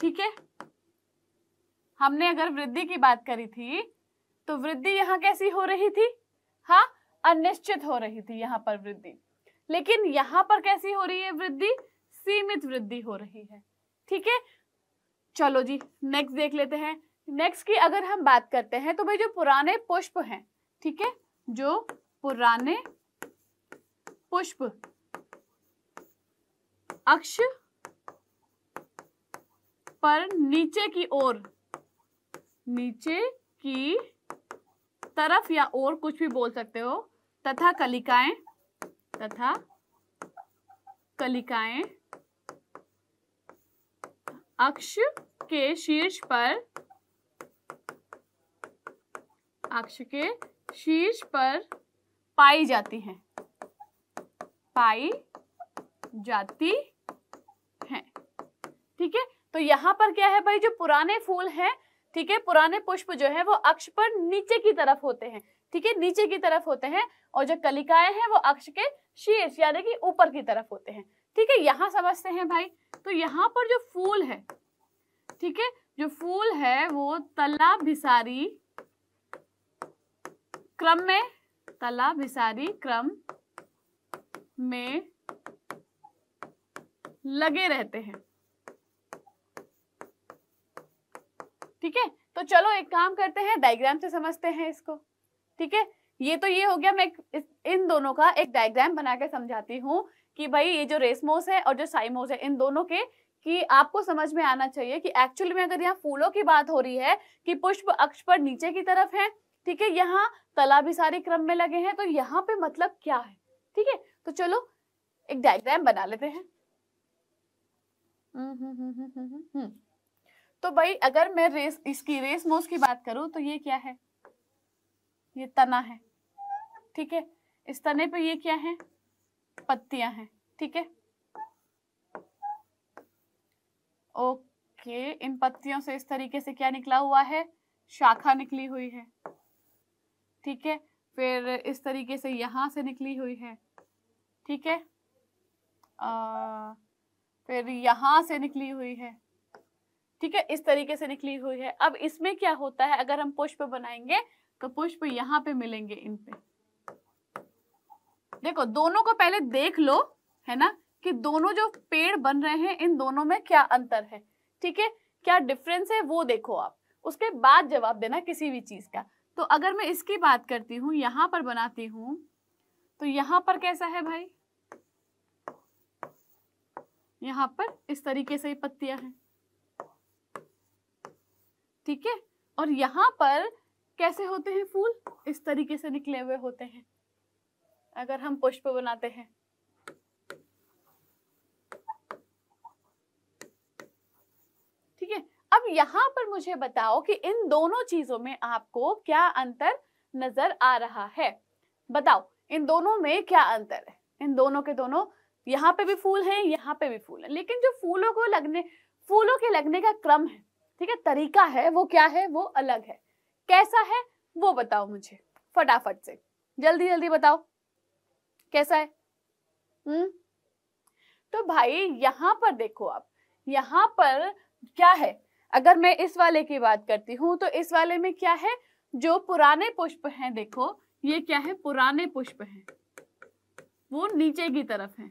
ठीक है हमने अगर वृद्धि की बात करी थी तो वृद्धि यहां कैसी हो रही थी हाँ अनिश्चित हो रही थी यहां पर वृद्धि लेकिन यहां पर कैसी हो रही है वृद्धि सीमित वृद्धि हो रही है ठीक है चलो जी नेक्स्ट देख लेते हैं नेक्स्ट की अगर हम बात करते हैं तो भाई जो पुराने पुष्प हैं ठीक है जो पुराने पुष्प अक्ष पर नीचे की ओर नीचे की तरफ या ओर कुछ भी बोल सकते हो तथा कलिकाएं तथा कलिकाएं अक्ष के शीर्ष पर अक्ष के शीर्ष पर पाई जाती हैं पाई जाती हैं ठीक है तो यहां पर क्या है भाई जो पुराने फूल हैं ठीक है पुराने पुष्प जो है वो अक्ष पर नीचे की तरफ होते हैं ठीक है नीचे की तरफ होते हैं और जो कलिकाएं हैं वो अक्ष के शीर्ष यानी कि ऊपर की तरफ होते हैं ठीक है यहाँ समझते हैं भाई तो यहाँ पर जो फूल है ठीक है जो फूल है वो तला भिसारी क्रम में तला भिसारी क्रम में लगे रहते हैं ठीक है तो चलो एक काम करते हैं डायग्राम से समझते हैं इसको ठीक है ये तो ये हो गया मैं इन दोनों का एक डायग्राम बना के समझाती हूँ कि भाई ये जो रेसमोस है और जो साइमोस है इन दोनों के कि आपको समझ में आना चाहिए कि एक्चुअली में अगर यहाँ फूलों की बात हो रही है कि पुष्प अक्ष पर नीचे की तरफ है ठीक है यहाँ तला भी सारे क्रम में लगे हैं तो यहाँ पे मतलब क्या है ठीक है तो चलो एक डायग्राम बना लेते हैं हम्म, हम्म, हम्म, तो भाई अगर मैं रेस इसकी रेस मोस की बात करूं तो ये क्या है ये तना है ठीक है इस तने पे ये क्या है पत्तियां हैं ठीक है ओके इन पत्तियों से इस तरीके से क्या निकला हुआ है शाखा निकली हुई है ठीक है फिर इस तरीके से यहाँ से निकली हुई है ठीक है फिर यहाँ से निकली हुई है ठीक है इस तरीके से निकली हुई है अब इसमें क्या होता है अगर हम पुष्प बनाएंगे तो पुष्प यहाँ पे मिलेंगे इन पे देखो दोनों को पहले देख लो है ना कि दोनों जो पेड़ बन रहे हैं इन दोनों में क्या अंतर है ठीक है क्या डिफरेंस है वो देखो आप उसके बाद जवाब देना किसी भी चीज का तो अगर मैं इसकी बात करती हूँ यहां पर बनाती हूँ तो यहां पर कैसा है भाई यहां पर इस तरीके से पत्तियां हैं ठीक है और यहां पर कैसे होते हैं फूल इस तरीके से निकले हुए होते हैं अगर हम पुष्प बनाते हैं ठीक है अब यहाँ पर मुझे बताओ कि इन दोनों चीजों में आपको क्या अंतर नजर आ रहा है बताओ इन दोनों में क्या अंतर है इन दोनों के दोनों यहाँ पे भी फूल है यहाँ पे भी फूल है लेकिन जो फूलों को लगने फूलों के लगने का क्रम है ठीक है तरीका है वो क्या है वो अलग है कैसा है वो बताओ मुझे फटाफट से जल्दी जल्दी बताओ कैसा है हम्म तो भाई यहाँ पर देखो आप यहाँ पर क्या है अगर मैं इस वाले की बात करती हूँ तो इस वाले में क्या है जो पुराने पुष्प हैं देखो ये क्या है पुराने पुष्प हैं वो नीचे की तरफ हैं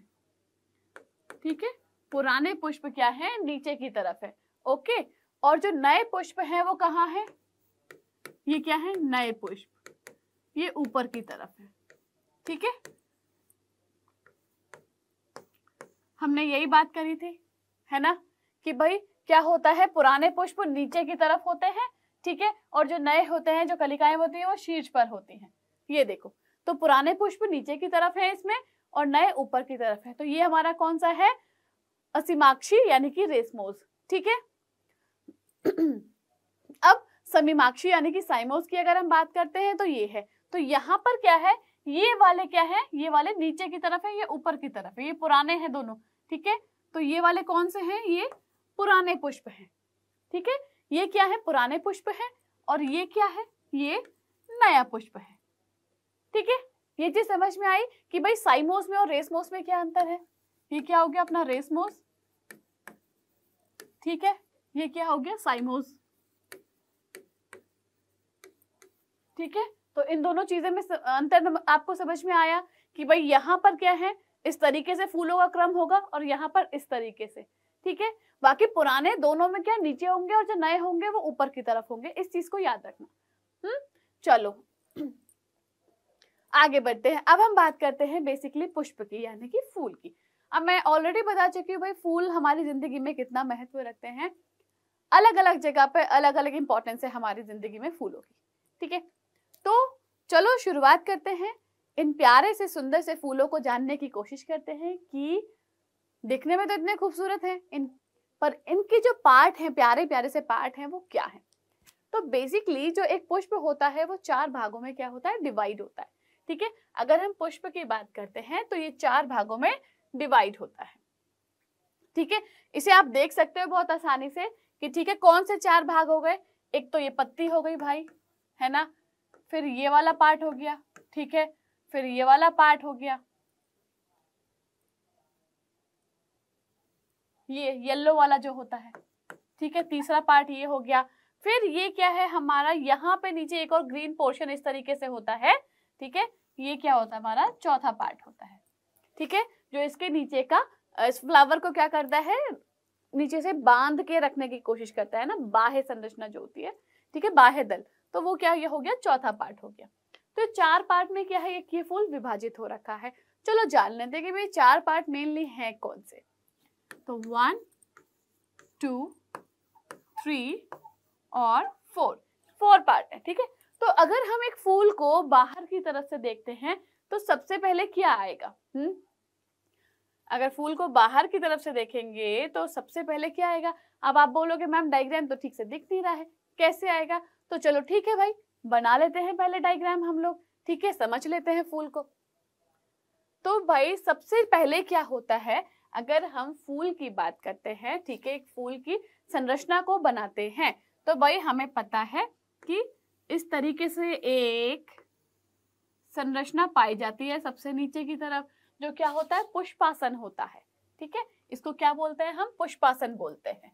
ठीक है पुराने पुष्प क्या है नीचे की तरफ है ओके और जो नए पुष्प हैं वो कहाँ है ये क्या है नए पुष्प ये ऊपर की तरफ है ठीक है हमने यही बात करी थी है ना कि भाई क्या होता है पुराने पुष्प नीचे की तरफ होते हैं ठीक है और जो नए होते हैं जो कलिकाएं होती हैं वो शीर्ष पर होती हैं ये देखो तो पुराने पुष्प नीचे की तरफ है इसमें और नए ऊपर की तरफ है तो ये हमारा कौन सा है असीमाक्षी यानी कि रेसमोज ठीक है *clears throat* अब समीमाक्षी यानी कि साइमोज की अगर हम बात करते हैं तो ये है तो यहाँ पर क्या है ये वाले क्या है ये वाले नीचे की तरफ है ये ऊपर की तरफ है ये पुराने हैं दोनों ठीक है तो ये वाले कौन से हैं ये पुराने पुष्प हैं ठीक है ये क्या है पुराने पुष्प है और ये क्या है ये नया पुष्प है ठीक है ये चीज समझ में आई कि भाई साइमोस में और रेसमोस में क्या अंतर है ये क्या हो गया अपना रेसमोस ठीक है ये क्या हो गया साइमोस ठीक है तो इन दोनों चीजों में अंतर आपको समझ में आया कि भाई यहां पर क्या है इस तरीके से फूलों का क्रम होगा और यहां पर इस तरीके से ठीक है बाकी पुराने दोनों में क्या नीचे होंगे और जो नए होंगे वो ऊपर की तरफ होंगे इस चीज को याद रखना हम्म चलो *clears throat* आगे बढ़ते हैं अब हम बात करते हैं बेसिकली पुष्प की यानी कि फूल की अब मैं ऑलरेडी बता चुकी हूँ भाई फूल हमारी जिंदगी में कितना महत्व रखते हैं अलग अलग जगह पे अलग अलग इंपॉर्टेंस है हमारी जिंदगी में फूलों की ठीक है तो चलो शुरुआत करते हैं इन प्यारे से सुंदर से फूलों को जानने की कोशिश करते हैं कि दिखने में तो इतने खूबसूरत हैं इन पर इनके जो पार्ट हैं प्यारे प्यारे से पार्ट हैं वो क्या है तो बेसिकली जो एक पुष्प होता है वो चार भागों में क्या होता है डिवाइड होता है ठीक है अगर हम पुष्प की बात करते हैं तो ये चार भागों में डिवाइड होता है ठीक है इसे आप देख सकते हो बहुत आसानी से कि ठीक है कौन से चार भाग हो गए एक तो ये पत्ती हो गई भाई है ना फिर ये वाला पार्ट हो गया ठीक है फिर ये वाला पार्ट हो गया ये येलो वाला जो होता है ठीक है तीसरा पार्ट ये हो गया फिर ये क्या है हमारा यहाँ पे नीचे एक और ग्रीन पोर्शन इस तरीके से होता है ठीक है ये क्या होता है हमारा चौथा पार्ट होता है ठीक है जो इसके नीचे का इस फ्लावर को क्या करता है नीचे से बांध के रखने की कोशिश करता है ना बाह्य संरचना जो होती है ठीक है बाह्य दल तो वो क्या ये हो गया चौथा पार्ट हो गया तो चार पार्ट में क्या है ये फूल विभाजित हो रखा है चलो जान लेते हैं कि भाई चार पार्ट मेनली हैं कौन से तो वन टू थ्री और फोर फोर पार्ट है ठीक है तो अगर हम एक फूल को बाहर की तरफ से देखते हैं तो सबसे पहले क्या आएगा हम्म अगर फूल को बाहर की तरफ से देखेंगे तो सबसे पहले क्या आएगा अब आप बोलोगे मैम डायग्राम तो ठीक से दिख नहीं रहा है कैसे आएगा तो चलो ठीक है भाई बना लेते हैं पहले डायग्राम हम लोग ठीक है समझ लेते हैं फूल को तो भाई सबसे पहले क्या होता है अगर हम फूल की बात करते हैं ठीक है एक फूल की संरचना को बनाते हैं तो भाई हमें पता है कि इस तरीके से एक संरचना पाई जाती है सबसे नीचे की तरफ जो क्या होता है पुष्पासन होता है ठीक है इसको क्या बोलते हैं हम पुष्पासन बोलते हैं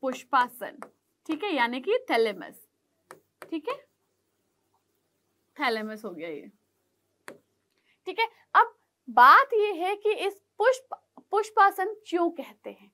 पुष्पासन ठीक है यानी कि थैलेमस ठीक है थैलेमस हो गया ये ठीक है अब बात यह है कि इस पुष्प पुष्पासन क्यों कहते हैं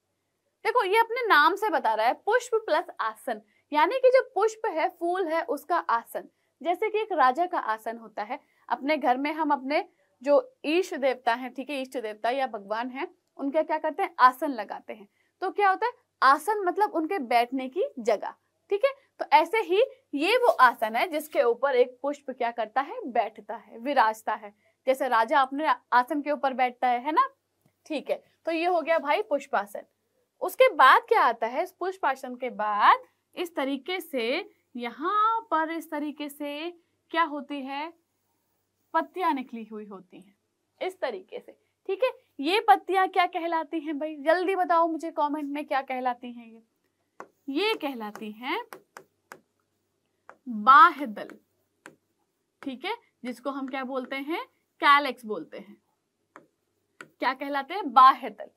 देखो ये अपने नाम से बता रहा है पुष्प प्लस आसन यानी कि जो पुष्प है फूल है उसका आसन जैसे कि एक राजा का आसन होता है अपने घर में हम अपने जो ईष्ट देवता हैं ठीक है ईष्ट देवता या भगवान हैं उनका क्या करते हैं आसन लगाते हैं तो क्या होता है आसन मतलब उनके बैठने की जगह ठीक है तो ऐसे ही ये वो आसन है जिसके ऊपर एक पुष्प क्या करता है बैठता है विराजता है जैसे राजा अपने आसन के ऊपर बैठता है है ना ठीक है तो ये हो गया भाई पुष्पासन उसके बाद क्या आता है पुष्पासन के बाद इस तरीके से यहाँ पर इस तरीके से क्या होती है पत्तियां निकली हुई होती हैं इस तरीके से ठीक है ये पत्तियां क्या कहलाती हैं भाई जल्दी बताओ मुझे कमेंट में क्या कहलाती हैं ये ये कहलाती हैं बाहदल ठीक है जिसको हम क्या बोलते हैं कैलेक्स बोलते हैं क्या कहलाते हैं बाह्य दल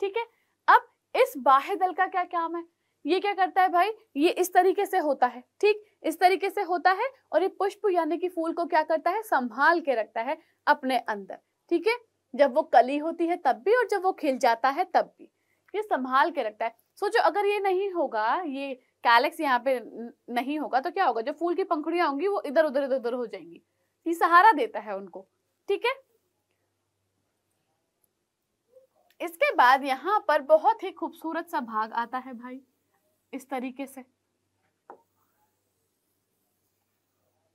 ठीक है अब इस बाह्य दल का क्या काम है ये क्या करता है भाई ये इस तरीके से होता है ठीक इस तरीके से होता है और ये पुष्प यानी कि फूल को क्या करता है संभाल के रखता है अपने अंदर ठीक है जब वो कली होती है तब भी और जब वो खिल जाता है तब भी ये संभाल के रखता है सोचो अगर ये नहीं होगा ये कैलेक्स यहाँ पे नहीं होगा तो क्या होगा जो फूल की पंखुड़ियां होंगी वो इधर उधर इधर उधर हो जाएंगी ये सहारा देता है उनको ठीक है इसके बाद यहाँ पर बहुत ही खूबसूरत सा भाग आता है भाई इस तरीके से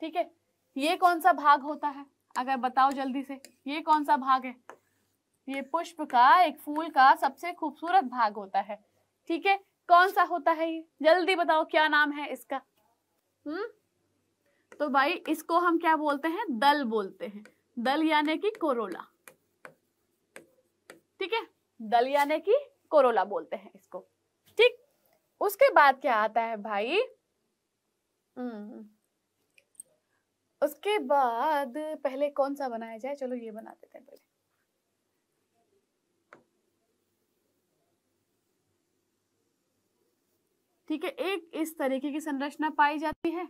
ठीक है ये कौन सा भाग होता है अगर बताओ जल्दी से ये कौन सा भाग है ये पुष्प का एक फूल का सबसे खूबसूरत भाग होता है ठीक है कौन सा होता है ये जल्दी बताओ क्या नाम है इसका हम्म तो भाई इसको हम क्या बोलते हैं दल बोलते हैं दल यानी कि कोरोला ठीक है दल यानी कि कोरोला बोलते हैं इसको ठीक उसके बाद क्या आता है भाई हम्म। उसके बाद पहले कौन सा बनाया जाए चलो ये बना देते हैं पहले ठीक है एक इस तरीके की संरचना पाई जाती है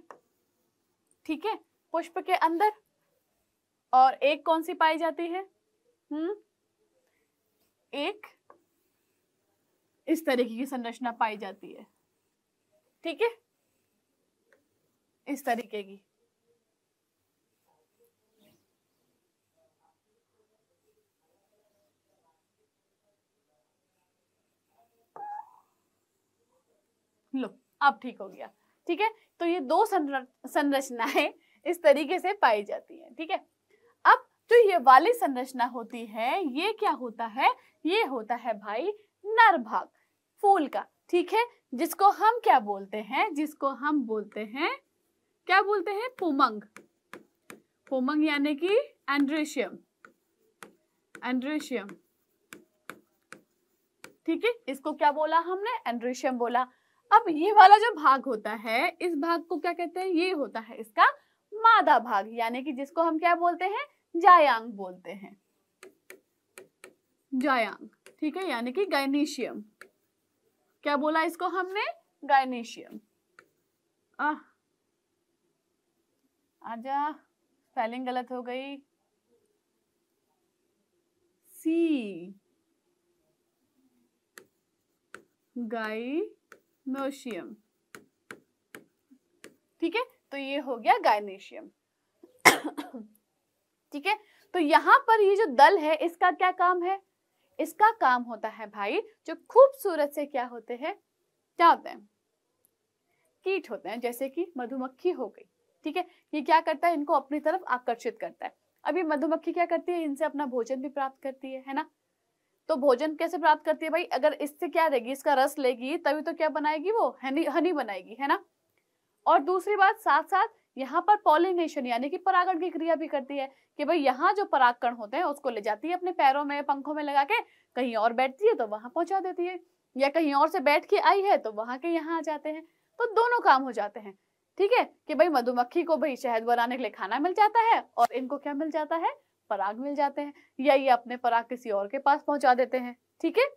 ठीक है पुष्प के अंदर और एक कौन सी पाई जाती है हम्म एक इस तरीके की संरचना पाई जाती है ठीक है इस तरीके की लो अब ठीक हो गया ठीक है तो ये दो संरचनाएं इस तरीके से पाई जाती हैं ठीक है तो ये वाली संरचना होती है ये क्या होता है ये होता है भाई नर भाग फूल का ठीक है जिसको हम क्या बोलते हैं जिसको हम बोलते हैं क्या बोलते हैं पुमंग पुमंग यानी कि एंड्रेशियम एंड्रेशियम ठीक है इसको क्या बोला हमने एंड्रेशियम बोला अब ये वाला जो भाग होता है इस भाग को क्या कहते हैं ये होता है इसका मादा भाग यानी कि जिसको हम क्या बोलते हैं जायांग बोलते हैं जायांग ठीक है यानी कि गाइनेशियम क्या बोला इसको हमने गाइनेशियम आजा स्पेलिंग गलत हो गई सी गाइनोशियम ठीक है तो ये हो गया गाइनेशियम ठीक है तो यहाँ पर ये जो दल है इसका क्या काम है इसका काम होता है भाई जो खूबसूरत से क्या होते हैं क्या होते हैं कीट होते हैं जैसे कि मधुमक्खी हो गई ठीक है ये क्या करता है इनको अपनी तरफ आकर्षित करता है अब ये मधुमक्खी क्या करती है इनसे अपना भोजन भी प्राप्त करती है है ना तो भोजन कैसे प्राप्त करती है भाई अगर इससे क्या रहेगी इसका रस लेगी तभी तो क्या बनाएगी वो हनी हनी बनाएगी है ना और दूसरी बात साथ साथ यहाँ पर पॉलिनेशन यानी कि परागण की क्रिया भी करती है कि भाई यहाँ जो परागकण होते हैं उसको ले जाती है अपने पैरों में पंखों में लगा के कहीं और बैठती है तो वहां पहुंचा देती है या कहीं और से बैठ के आई है तो वहां के यहाँ आ जाते हैं तो दोनों काम हो जाते हैं ठीक है कि भाई मधुमक्खी को भाई शहद बनाने के लिए खाना मिल जाता है और इनको क्या मिल जाता है पराग मिल जाते हैं या ये अपने पराग किसी और के पास पहुंचा देते हैं ठीक है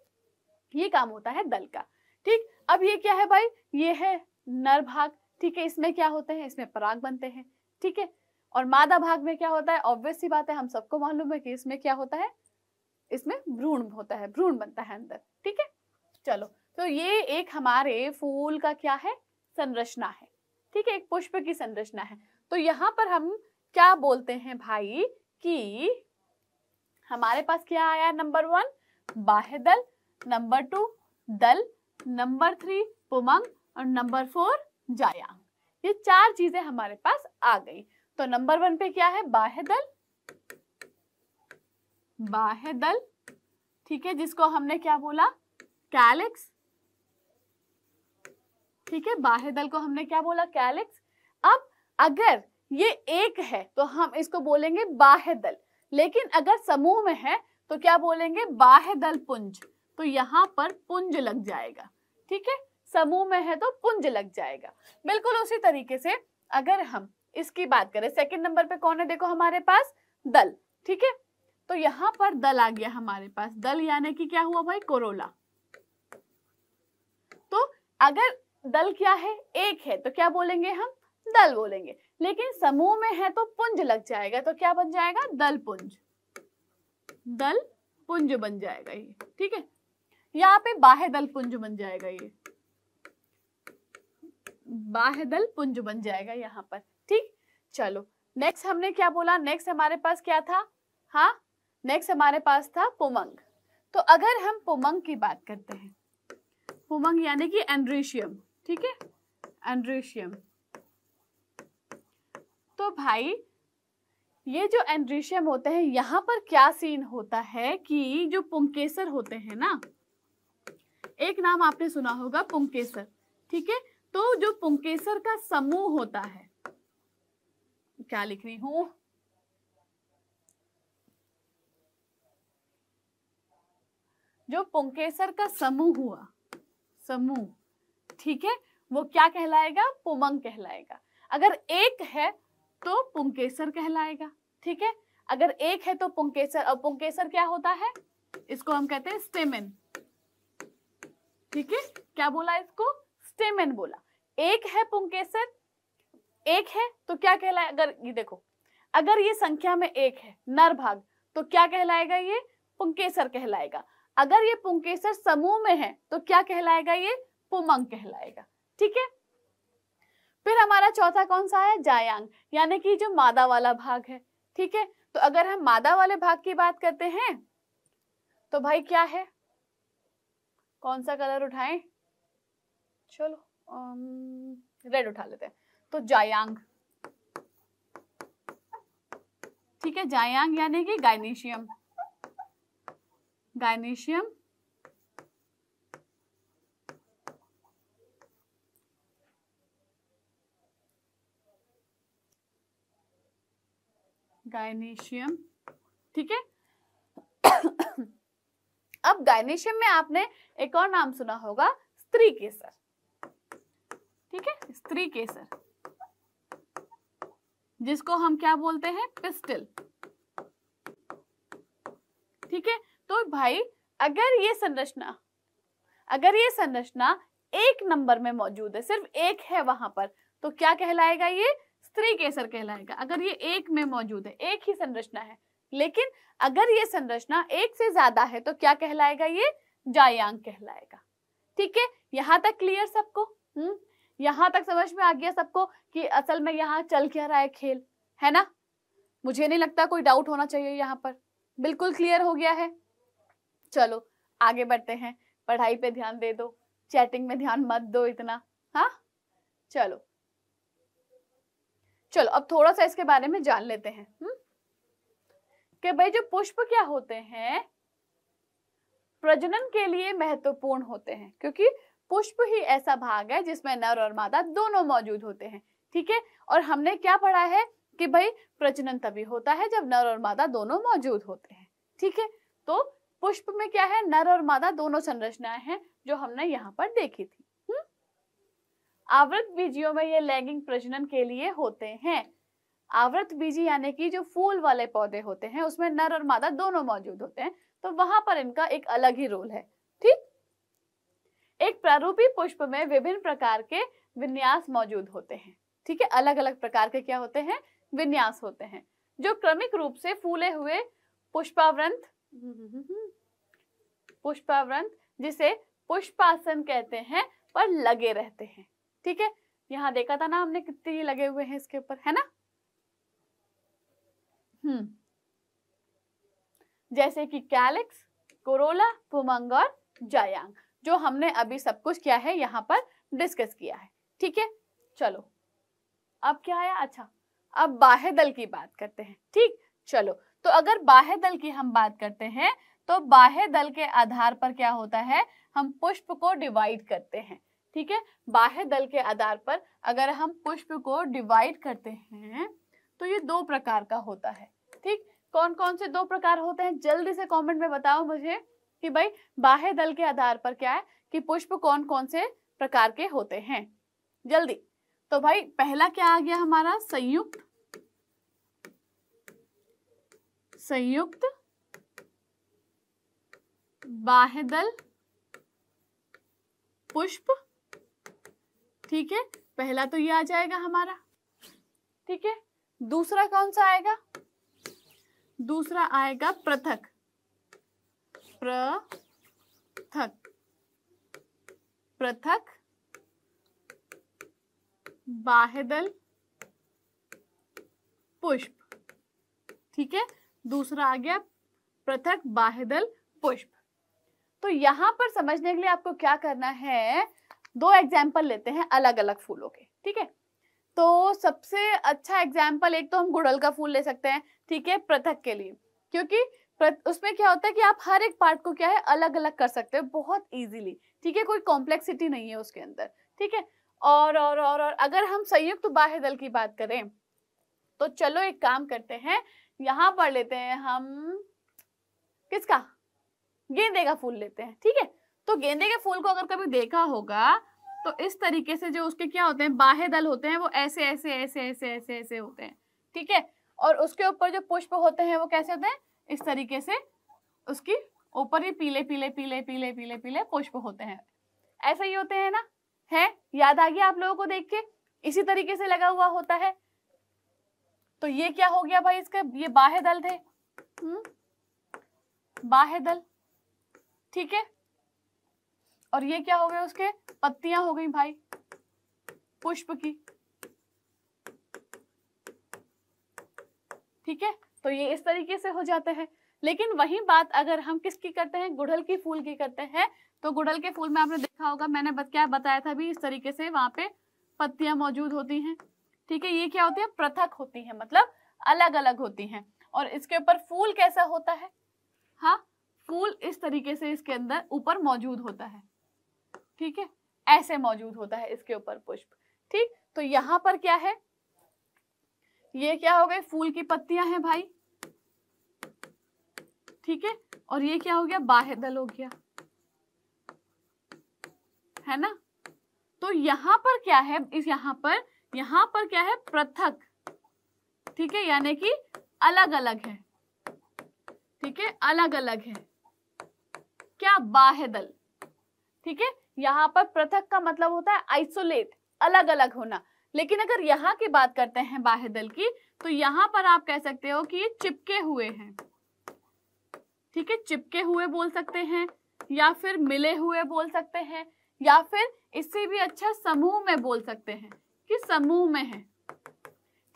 ये काम होता है दल का ठीक अब ये क्या है भाई ये है नर भाग ठीक है इसमें क्या होते हैं इसमें पराग बनते हैं ठीक है और मादा भाग में क्या होता है ऑब्वियस बात है हम सबको मालूम है कि इसमें क्या होता है इसमें भ्रूण होता है भ्रूण बनता है अंदर ठीक है चलो तो ये एक हमारे फूल का क्या है संरचना है ठीक है एक पुष्प की संरचना है तो यहाँ पर हम क्या बोलते हैं भाई कि हमारे पास क्या आया नंबर वन बाह्य दल नंबर टू दल नंबर थ्री पुमंग और नंबर फोर जाया ये चार चीजें हमारे पास आ गई तो नंबर वन पे क्या है बाह्य दल बाह्य दल ठीक है जिसको हमने क्या बोला कैलेक्स ठीक है बाह्य दल को हमने क्या बोला कैलेक्स अब अगर ये एक है तो हम इसको बोलेंगे बाह्य दल लेकिन अगर समूह में है तो क्या बोलेंगे बाह्य दल पुंज तो यहां पर पुंज लग जाएगा ठीक है समूह में है तो पुंज लग जाएगा बिल्कुल उसी तरीके से अगर हम इसकी बात करें सेकंड नंबर पे कौन है देखो हमारे पास दल ठीक है तो यहाँ पर दल आ गया हमारे पास दल यानी कि क्या हुआ भाई कोरोला तो अगर दल क्या है एक है तो क्या बोलेंगे हम दल बोलेंगे लेकिन समूह में है तो पुंज लग जाएगा तो क्या बन जाएगा दल पुंज दल पुंज बन जाएगा ये ठीक है यहाँ पे बाह्य दल पुंज बन जाएगा ये बाहदल पुंज बन जाएगा यहाँ पर ठीक चलो नेक्स्ट हमने क्या बोला नेक्स्ट हमारे पास क्या था हाँ नेक्स्ट हमारे पास था पुमंग तो अगर हम पुमंग की बात करते हैं पुमंग यानी कि एंड्रीशियम ठीक है एंड्रीशियम तो भाई ये जो एंड्रीशियम होते हैं यहाँ पर क्या सीन होता है कि जो पुंकेसर होते हैं ना एक नाम आपने सुना होगा पुंकेसर ठीक है तो जो पुंकेसर का समूह होता है क्या लिख रही हूं जो पुंकेसर का समूह हुआ समूह ठीक है वो क्या कहलाएगा पुमंग कहलाएगा अगर एक है तो पुंकेसर कहलाएगा ठीक है अगर एक है तो पुंकेसर और पुंकेसर क्या होता है इसको हम कहते हैं स्टेमिन ठीक है क्या बोला इसको स्टेमेन बोला एक है पुंकेसर एक है तो क्या कहलाए अगर ये देखो अगर ये संख्या में एक है नर भाग तो क्या कहलाएगा ये पुंकेसर कहलाएगा अगर ये पुंकेसर समूह में है तो क्या कहलाएगा ये पुमंग कहलाएगा ठीक है फिर हमारा चौथा कौन सा है जायांग यानी कि जो मादा वाला भाग है ठीक है तो अगर हम मादा वाले भाग की बात करते हैं तो भाई क्या है कौन सा कलर उठाएं चलो रेड um, उठा लेते हैं तो जायांग ठीक है जायांग यानी कि गाइनेशियम गाइनेशियम गाइनेशियम ठीक है *coughs* अब गाइनेशियम में आपने एक और नाम सुना होगा स्त्री केसर ठीक है स्त्री केसर जिसको हम क्या बोलते हैं पिस्टल ठीक है तो भाई अगर ये संरचना अगर ये संरचना एक नंबर में मौजूद है सिर्फ एक है वहां पर तो क्या कहलाएगा ये स्त्री केसर कहलाएगा अगर ये एक में मौजूद है एक ही संरचना है लेकिन अगर ये संरचना एक से ज्यादा है तो क्या कहलाएगा ये जायांग कहलाएगा ठीक है यहां तक क्लियर सबको हम्म यहाँ तक समझ में आ गया सबको कि असल में यहाँ चल क्या रहा है खेल है ना मुझे नहीं लगता कोई डाउट होना चाहिए यहाँ पर बिल्कुल क्लियर हो गया है चलो आगे बढ़ते हैं पढ़ाई पे ध्यान दे दो चैटिंग में ध्यान मत दो इतना हाँ चलो चलो अब थोड़ा सा इसके बारे में जान लेते हैं हम्म? कि भाई जो पुष्प क्या होते हैं प्रजनन के लिए महत्वपूर्ण होते हैं क्योंकि पुष्प ही ऐसा भाग है जिसमें नर और मादा दोनों मौजूद होते हैं ठीक है और हमने क्या पढ़ा है कि भाई प्रजनन तभी होता है जब नर और मादा दोनों मौजूद होते हैं ठीक है तो पुष्प में क्या है नर और मादा दोनों संरचनाएं हैं जो हमने यहाँ पर देखी थी आवृत बीजियों में ये लैंगिंग प्रजनन के लिए होते हैं आवृत बीजी यानी कि जो फूल वाले पौधे होते हैं उसमें नर और मादा दोनों मौजूद होते हैं तो वहां पर इनका एक अलग ही रोल है ठीक एक प्रारूपी पुष्प में विभिन्न प्रकार के विन्यास मौजूद होते हैं ठीक है अलग अलग प्रकार के क्या होते हैं विन्यास होते हैं जो क्रमिक रूप से फूले हुए पुष्पावृंत पुष्पावृंत जिसे पुष्पासन कहते हैं पर लगे रहते हैं ठीक है यहाँ देखा था ना हमने कितने ही लगे हुए हैं इसके ऊपर है ना हम्म जैसे कि कैलिक्स कोरोला पुमंग और जायांग जो हमने अभी सब कुछ क्या है यहाँ पर डिस्कस किया है ठीक है चलो अब क्या आया अच्छा अब बाह्य दल की बात करते हैं ठीक चलो तो अगर बाह्य दल की हम बात करते हैं तो बाह्य दल के आधार पर क्या होता है हम पुष्प को डिवाइड करते हैं ठीक है बाह्य दल के आधार पर अगर हम पुष्प को डिवाइड करते हैं तो ये दो प्रकार का होता है ठीक कौन कौन से दो प्रकार होते हैं जल्दी से कमेंट में बताओ मुझे कि भाई बाह्य दल के आधार पर क्या है कि पुष्प कौन कौन से प्रकार के होते हैं जल्दी तो भाई पहला क्या आ गया हमारा संयुक्त संयुक्त बाह्य दल पुष्प ठीक है पहला तो ये आ जाएगा हमारा ठीक है दूसरा कौन सा आएगा दूसरा आएगा पृथक पृथक पृथक बाहेदल पुष्प ठीक है दूसरा आ गया पृथक बाहेदल पुष्प तो यहां पर समझने के लिए आपको क्या करना है दो एग्जाम्पल लेते हैं अलग अलग फूलों के ठीक है तो सबसे अच्छा एग्जाम्पल एक तो हम गुड़ल का फूल ले सकते हैं ठीक है पृथक के लिए क्योंकि उसमें क्या होता है कि आप हर एक पार्ट को क्या है अलग अलग कर सकते हो बहुत इजीली ठीक है कोई कॉम्प्लेक्सिटी नहीं है उसके अंदर ठीक है और और और और अगर हम संयुक्त बाह्य दल की बात करें तो चलो एक काम करते हैं यहाँ पर लेते हैं हम किसका गेंदे का फूल लेते हैं ठीक है तो गेंदे के फूल को अगर कभी देखा होगा तो इस तरीके से जो उसके क्या होते हैं बाह्य दल होते हैं वो ऐसे ऐसे ऐसे ऐसे ऐसे ऐसे होते हैं ठीक है और उसके ऊपर जो पुष्प होते हैं वो कैसे होते हैं इस तरीके से उसकी ऊपर ही पीले पीले पीले पीले पीले पीले पुष्प होते हैं ऐसे ही होते हैं ना है याद आ गया आप लोगों को देख के इसी तरीके से लगा हुआ होता है तो ये क्या हो गया भाई इसका ये बाह्य दल थे हम्म? बाह्य दल ठीक है और ये क्या हो गया उसके पत्तियां हो गई भाई पुष्प की ठीक है तो ये इस तरीके से हो जाता है लेकिन वही बात अगर हम किसकी करते हैं गुड़हल की फूल की करते हैं तो गुड़हल के फूल में आपने देखा होगा मैंने बत, क्या बताया था भी इस तरीके से वहां पे पत्तियां मौजूद होती हैं ठीक है ये क्या होती है पृथक होती है मतलब अलग अलग होती हैं और इसके ऊपर फूल कैसा होता है हाँ फूल इस तरीके से इसके अंदर ऊपर मौजूद होता है ठीक है ऐसे मौजूद होता है इसके ऊपर पुष्प ठीक तो यहाँ पर क्या है ये क्या हो गए फूल की पत्तियां हैं भाई ठीक है और ये क्या हो गया दल हो गया है ना तो यहां पर क्या है इस यहां पर यहां पर क्या है पृथक ठीक है यानी कि अलग अलग है ठीक है अलग अलग है क्या दल ठीक है यहां पर पृथक का मतलब होता है आइसोलेट अलग अलग होना लेकिन अगर यहाँ की बात करते हैं बाह्य दल की तो यहाँ पर आप कह सकते हो कि ये चिपके हुए हैं ठीक है चिपके हुए बोल सकते हैं या फिर मिले हुए बोल सकते हैं या फिर इससे भी अच्छा समूह में बोल सकते हैं कि समूह में है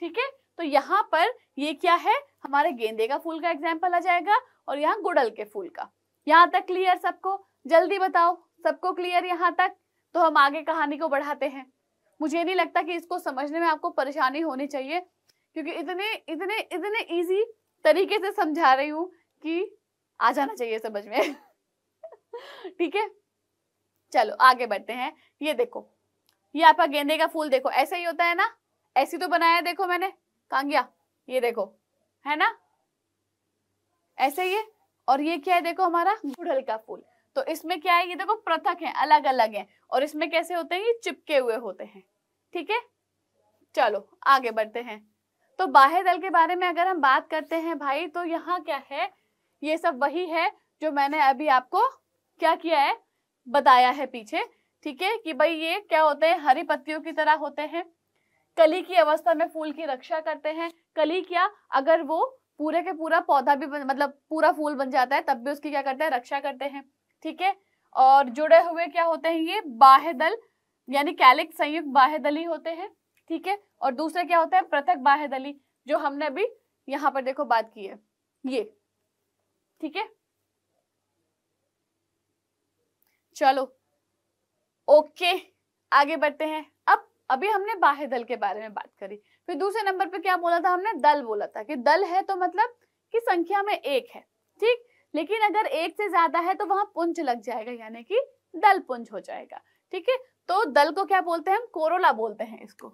ठीक है तो यहाँ पर ये क्या है हमारे गेंदे का फूल का एग्जाम्पल आ जाएगा और यहाँ गुड़ल के फूल का यहाँ तक क्लियर सबको जल्दी बताओ सबको क्लियर यहाँ तक तो हम आगे कहानी को बढ़ाते हैं मुझे नहीं लगता कि इसको समझने में आपको परेशानी होनी चाहिए क्योंकि इतने इतने इतने इजी तरीके से समझा रही हूँ कि आ जाना चाहिए समझ में *laughs* ठीक है चलो आगे बढ़ते हैं ये देखो ये आपका गेंदे का फूल देखो ऐसा ही होता है ना ऐसी तो बनाया देखो मैंने कांगिया ये देखो है ना ऐसे ये और ये क्या है देखो हमारा गुड़हल का फूल तो इसमें क्या है ये देखो पृथक है अलग अलग है और इसमें कैसे होते हैं ये चिपके हुए होते हैं ठीक है चलो आगे बढ़ते हैं तो बाह्य दल के बारे में अगर हम बात करते हैं भाई तो यहाँ क्या है ये सब वही है जो मैंने अभी आपको क्या किया है बताया है पीछे ठीक है कि भाई ये क्या होते हैं हरी पत्तियों की तरह होते हैं कली की अवस्था में फूल की रक्षा करते हैं कली क्या अगर वो पूरे के पूरा पौधा भी मतलब पूरा फूल बन जाता है तब भी उसकी क्या करते हैं रक्षा करते हैं ठीक है और जुड़े हुए क्या होते हैं ये बाह्य दल यानी कैलिक संयुक्त दली होते हैं ठीक है और दूसरा क्या होता है पृथक दली जो हमने अभी यहाँ पर देखो बात की है ये ठीक है चलो ओके आगे बढ़ते हैं अब अभी हमने बाह्य दल के बारे में बात करी फिर दूसरे नंबर पे क्या बोला था हमने दल बोला था कि दल है तो मतलब कि संख्या में एक है ठीक लेकिन अगर एक से ज्यादा है तो वहां पुंज लग जाएगा यानी कि दल पुंज हो जाएगा ठीक है तो दल को क्या बोलते हैं हम कोरोला बोलते हैं इसको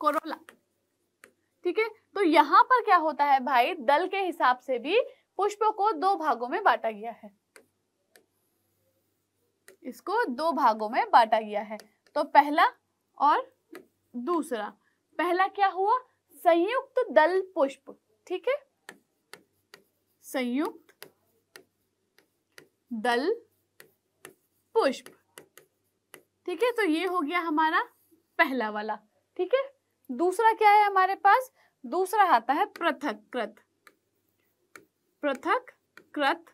कोरोला ठीक है तो यहां पर क्या होता है भाई दल के हिसाब से भी पुष्पों को दो भागों में बांटा गया है इसको दो भागों में बांटा गया है तो पहला और दूसरा पहला क्या हुआ संयुक्त दल पुष्प ठीक है संयुक्त दल पुष्प ठीक है तो ये हो गया हमारा पहला वाला ठीक है दूसरा क्या है हमारे पास दूसरा आता है पृथक कृत पृथक कृत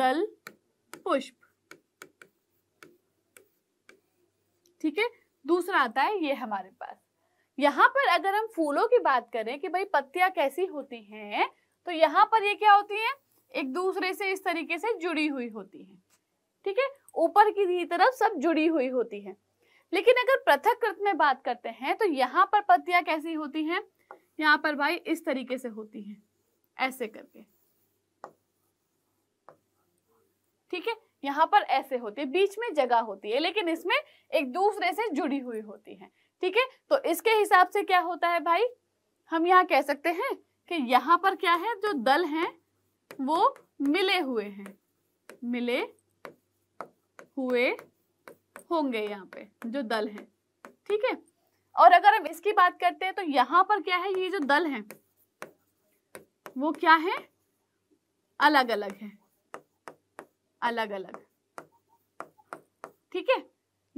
दल पुष्प ठीक है दूसरा आता है ये हमारे पास यहां पर अगर हम फूलों की बात करें कि भाई पत्तियां कैसी होती हैं तो यहां पर ये क्या होती है एक दूसरे से इस तरीके से जुड़ी हुई होती है ठीक है ऊपर की तरफ सब जुड़ी हुई होती है लेकिन अगर पृथक कृत में बात करते हैं तो यहाँ पर पत्तियां कैसी होती हैं यहाँ पर भाई इस तरीके से होती हैं ऐसे करके ठीक है यहाँ पर ऐसे होती है बीच में जगह होती है लेकिन इसमें एक दूसरे से जुड़ी हुई होती है ठीक है तो इसके हिसाब से क्या होता है भाई हम यहाँ कह सकते हैं कि यहाँ पर क्या है जो दल हैं वो मिले हुए हैं मिले हुए होंगे यहाँ पे जो दल हैं ठीक है और अगर हम इसकी बात करते हैं तो यहाँ पर क्या है ये जो दल हैं वो क्या है अलग अलग है अलग अलग ठीक है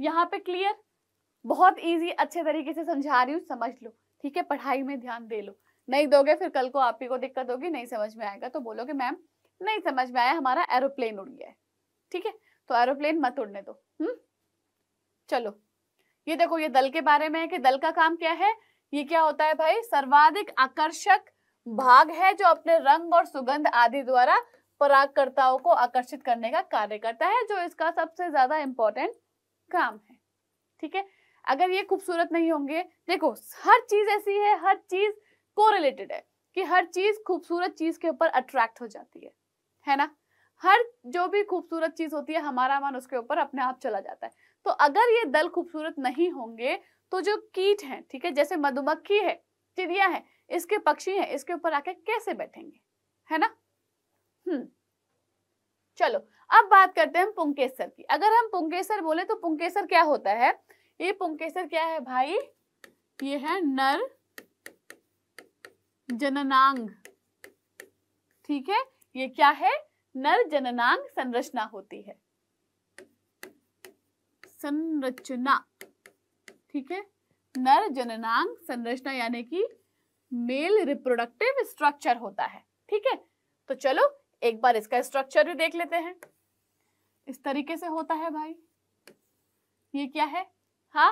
यहाँ पे क्लियर बहुत इजी अच्छे तरीके से समझा रही हूँ समझ लो ठीक है पढ़ाई में ध्यान दे लो नहीं दोगे फिर कल को आप ही को दिक्कत होगी नहीं समझ में आएगा तो बोलोगे मैम नहीं समझ में आया हमारा एरोप्लेन उड़ गया है ठीक है तो एरोप्लेन मत उड़ने दो हम्म चलो ये देखो ये दल के बारे में है कि दल का काम क्या है ये क्या होता है भाई सर्वाधिक आकर्षक भाग है जो अपने रंग और सुगंध आदि द्वारा परागकर्ताओं को आकर्षित करने का कार्य करता है जो इसका सबसे ज्यादा इंपॉर्टेंट काम है ठीक है अगर ये खूबसूरत नहीं होंगे देखो हर चीज ऐसी है हर चीज को रिलेटेड है कि हर चीज खूबसूरत चीज के ऊपर अट्रैक्ट हो जाती है है ना हर जो भी खूबसूरत चीज होती है हमारा मन उसके ऊपर अपने आप चला जाता है तो अगर ये दल खूबसूरत नहीं होंगे तो जो कीट हैं ठीक है जैसे मधुमक्खी है चिड़िया है इसके पक्षी है इसके ऊपर आके कैसे बैठेंगे है ना हम्म चलो अब बात करते हैं हम पुंकेसर की अगर हम पुंकेसर बोले तो पुंकेसर क्या होता है ये पुंकेसर क्या है भाई ये है नर जननांग ठीक है ये क्या है नर जननांग संरचना होती है संरचना ठीक है नर जननांग संरचना यानी कि मेल रिप्रोडक्टिव स्ट्रक्चर होता है ठीक है तो चलो एक बार इसका स्ट्रक्चर भी देख लेते हैं इस तरीके से होता है भाई ये क्या है हाँ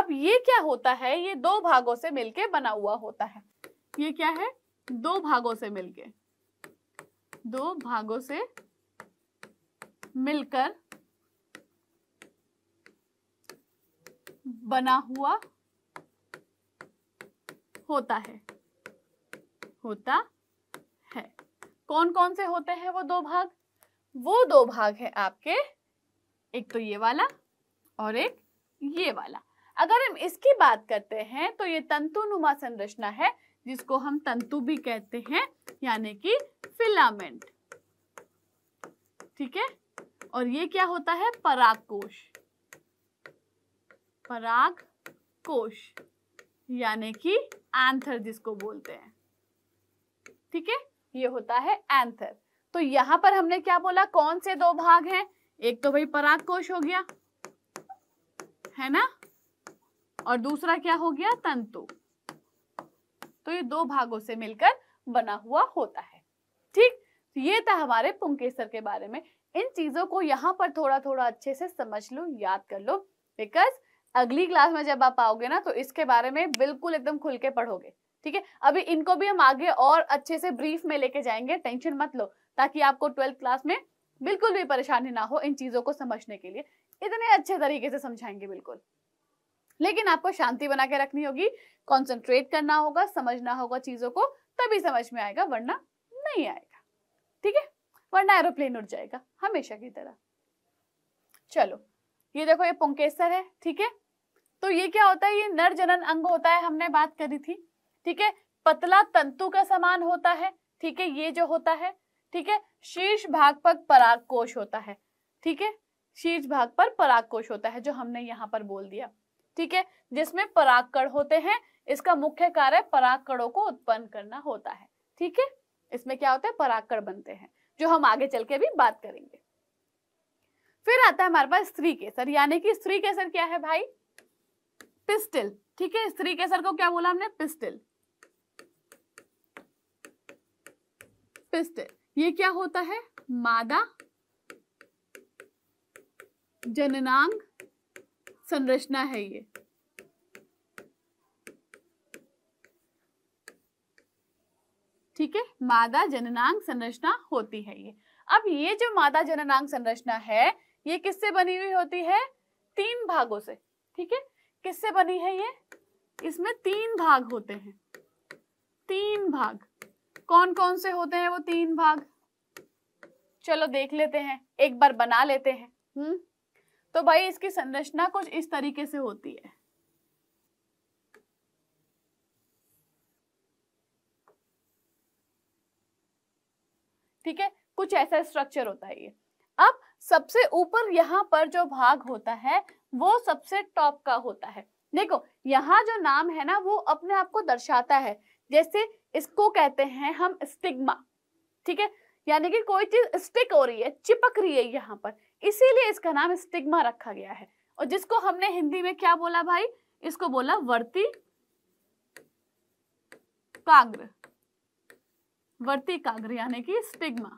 अब ये क्या होता है ये दो भागों से मिलके बना हुआ होता है ये क्या है दो भागों से मिलके दो भागों से मिलकर बना हुआ होता है होता है कौन कौन से होते हैं वो दो भाग वो दो भाग है आपके एक तो ये वाला और एक ये वाला अगर हम इसकी बात करते हैं तो ये तंतुनुमा संरचना है जिसको हम तंतु भी कहते हैं यानी कि फिलामेंट ठीक है और ये क्या होता है पराग कोश पराग कोश यानी कि एंथर जिसको बोलते हैं ठीक है ये होता है एंथर तो यहां पर हमने क्या बोला कौन से दो भाग हैं एक तो भाई पराग कोश हो गया है ना और दूसरा क्या हो गया तंतु तो ये दो भागों से मिलकर बना हुआ होता है ठीक तो ये था हमारे पुंकेसर के बारे में इन चीजों को यहाँ पर थोड़ा थोड़ा अच्छे से समझ लो याद कर लो बिकॉज अगली क्लास में जब आप आओगे ना तो इसके बारे में बिल्कुल एकदम खुल के पढ़ोगे ठीक है अभी इनको भी हम आगे और अच्छे से ब्रीफ में लेके जाएंगे टेंशन मत लो ताकि आपको ट्वेल्थ क्लास में बिल्कुल भी परेशानी ना हो इन चीजों को समझने के लिए इतने अच्छे तरीके से समझाएंगे बिल्कुल लेकिन आपको शांति बना के रखनी होगी कॉन्सेंट्रेट करना होगा समझना होगा चीजों को तभी समझ में आएगा वरना नहीं आएगा ठीक है वरना एरोप्लेन उड़ जाएगा हमेशा की तरह चलो ये देखो ये पुंकेसर है ठीक है तो ये क्या होता है ये नर जनन अंग होता है हमने बात करी थी ठीक है पतला तंतु का समान होता है ठीक है ये जो होता है ठीक है शीर्ष भाग पर पराग कोश होता है ठीक है शीर्ष भाग पर पराग कोश होता है जो हमने यहाँ पर बोल दिया ठीक है जिसमें परागकण होते हैं इसका मुख्य कार्य परागकणों को उत्पन्न करना होता है ठीक है इसमें क्या होता है परागकण बनते हैं जो हम आगे चल के भी बात करेंगे फिर आता है हमारे पास स्त्री केसर यानी कि स्त्री केसर क्या है भाई पिस्टिल ठीक है स्त्री केसर को क्या बोला हमने पिस्टिल पिस्टिल ये क्या होता है मादा जननांग संरचना है ये ठीक है मादा जननांग संरचना होती है ये अब ये जो मादा जननांग संरचना है ये किससे बनी हुई होती है तीन भागों से ठीक है किससे बनी है ये इसमें तीन भाग होते हैं तीन भाग कौन कौन से होते हैं वो तीन भाग चलो देख लेते हैं एक बार बना लेते हैं हम्म तो भाई इसकी संरचना कुछ इस तरीके से होती है ठीक है कुछ ऐसा स्ट्रक्चर होता है ये अब सबसे ऊपर यहाँ पर जो भाग होता है वो सबसे टॉप का होता है देखो यहाँ जो नाम है ना वो अपने आप को दर्शाता है जैसे इसको कहते हैं हम स्टिग्मा ठीक है यानी कि कोई चीज स्टिक हो रही है चिपक रही है यहाँ पर इसीलिए इसका नाम स्टिग्मा रखा गया है और जिसको हमने हिंदी में क्या बोला भाई इसको बोला वर्ती काग्र वर्ती काग्र यानी कि स्टिग्मा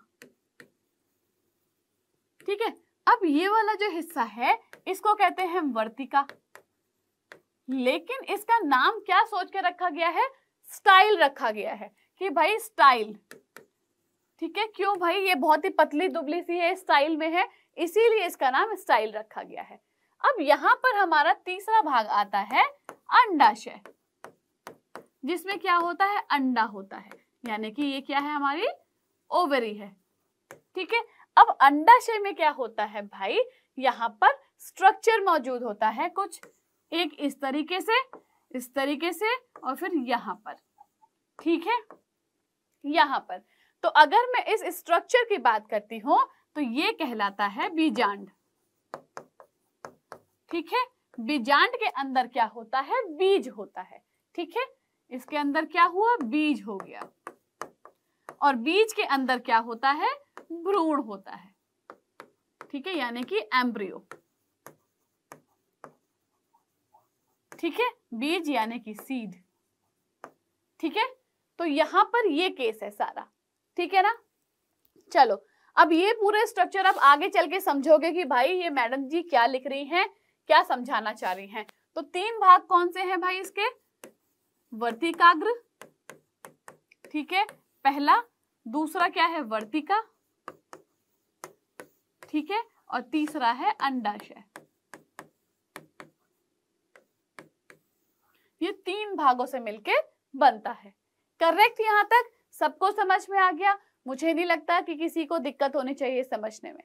ठीक है अब ये वाला जो हिस्सा है इसको कहते हैं वर्तिका लेकिन इसका नाम क्या सोच के रखा गया है स्टाइल रखा गया है कि भाई स्टाइल ठीक है क्यों भाई ये बहुत ही पतली दुबली सी है स्टाइल में है इसीलिए इसका नाम स्टाइल रखा गया है अब यहां पर हमारा तीसरा भाग आता है अंडाशय जिसमें क्या होता है अंडा होता है यानी कि ये क्या है हमारी ओवरी है ठीक है अब अंडाशय में क्या होता है भाई यहां पर स्ट्रक्चर मौजूद होता है कुछ एक इस तरीके से इस तरीके से और फिर यहां पर ठीक है यहां पर तो अगर मैं इस स्ट्रक्चर की बात करती हूँ तो ये कहलाता है बीजांड ठीक है बीजांड के अंदर क्या होता है बीज होता है ठीक है इसके अंदर क्या हुआ बीज हो गया और बीज के अंदर क्या होता है भ्रूण होता है ठीक है यानी कि एम्ब्रियो ठीक है बीज यानी कि सीड ठीक है तो यहां पर ये केस है सारा ठीक है ना चलो अब ये पूरा स्ट्रक्चर अब आगे चल के समझोगे कि भाई ये मैडम जी क्या लिख रही हैं क्या समझाना चाह रही हैं तो तीन भाग कौन से हैं भाई इसके वर्तिकाग्र ठीक है पहला दूसरा क्या है वर्तिका ठीक है और तीसरा है अंडाशय ये तीन भागों से मिलके बनता है करेक्ट यहां तक सबको समझ में आ गया मुझे नहीं लगता कि किसी को दिक्कत होनी चाहिए समझने में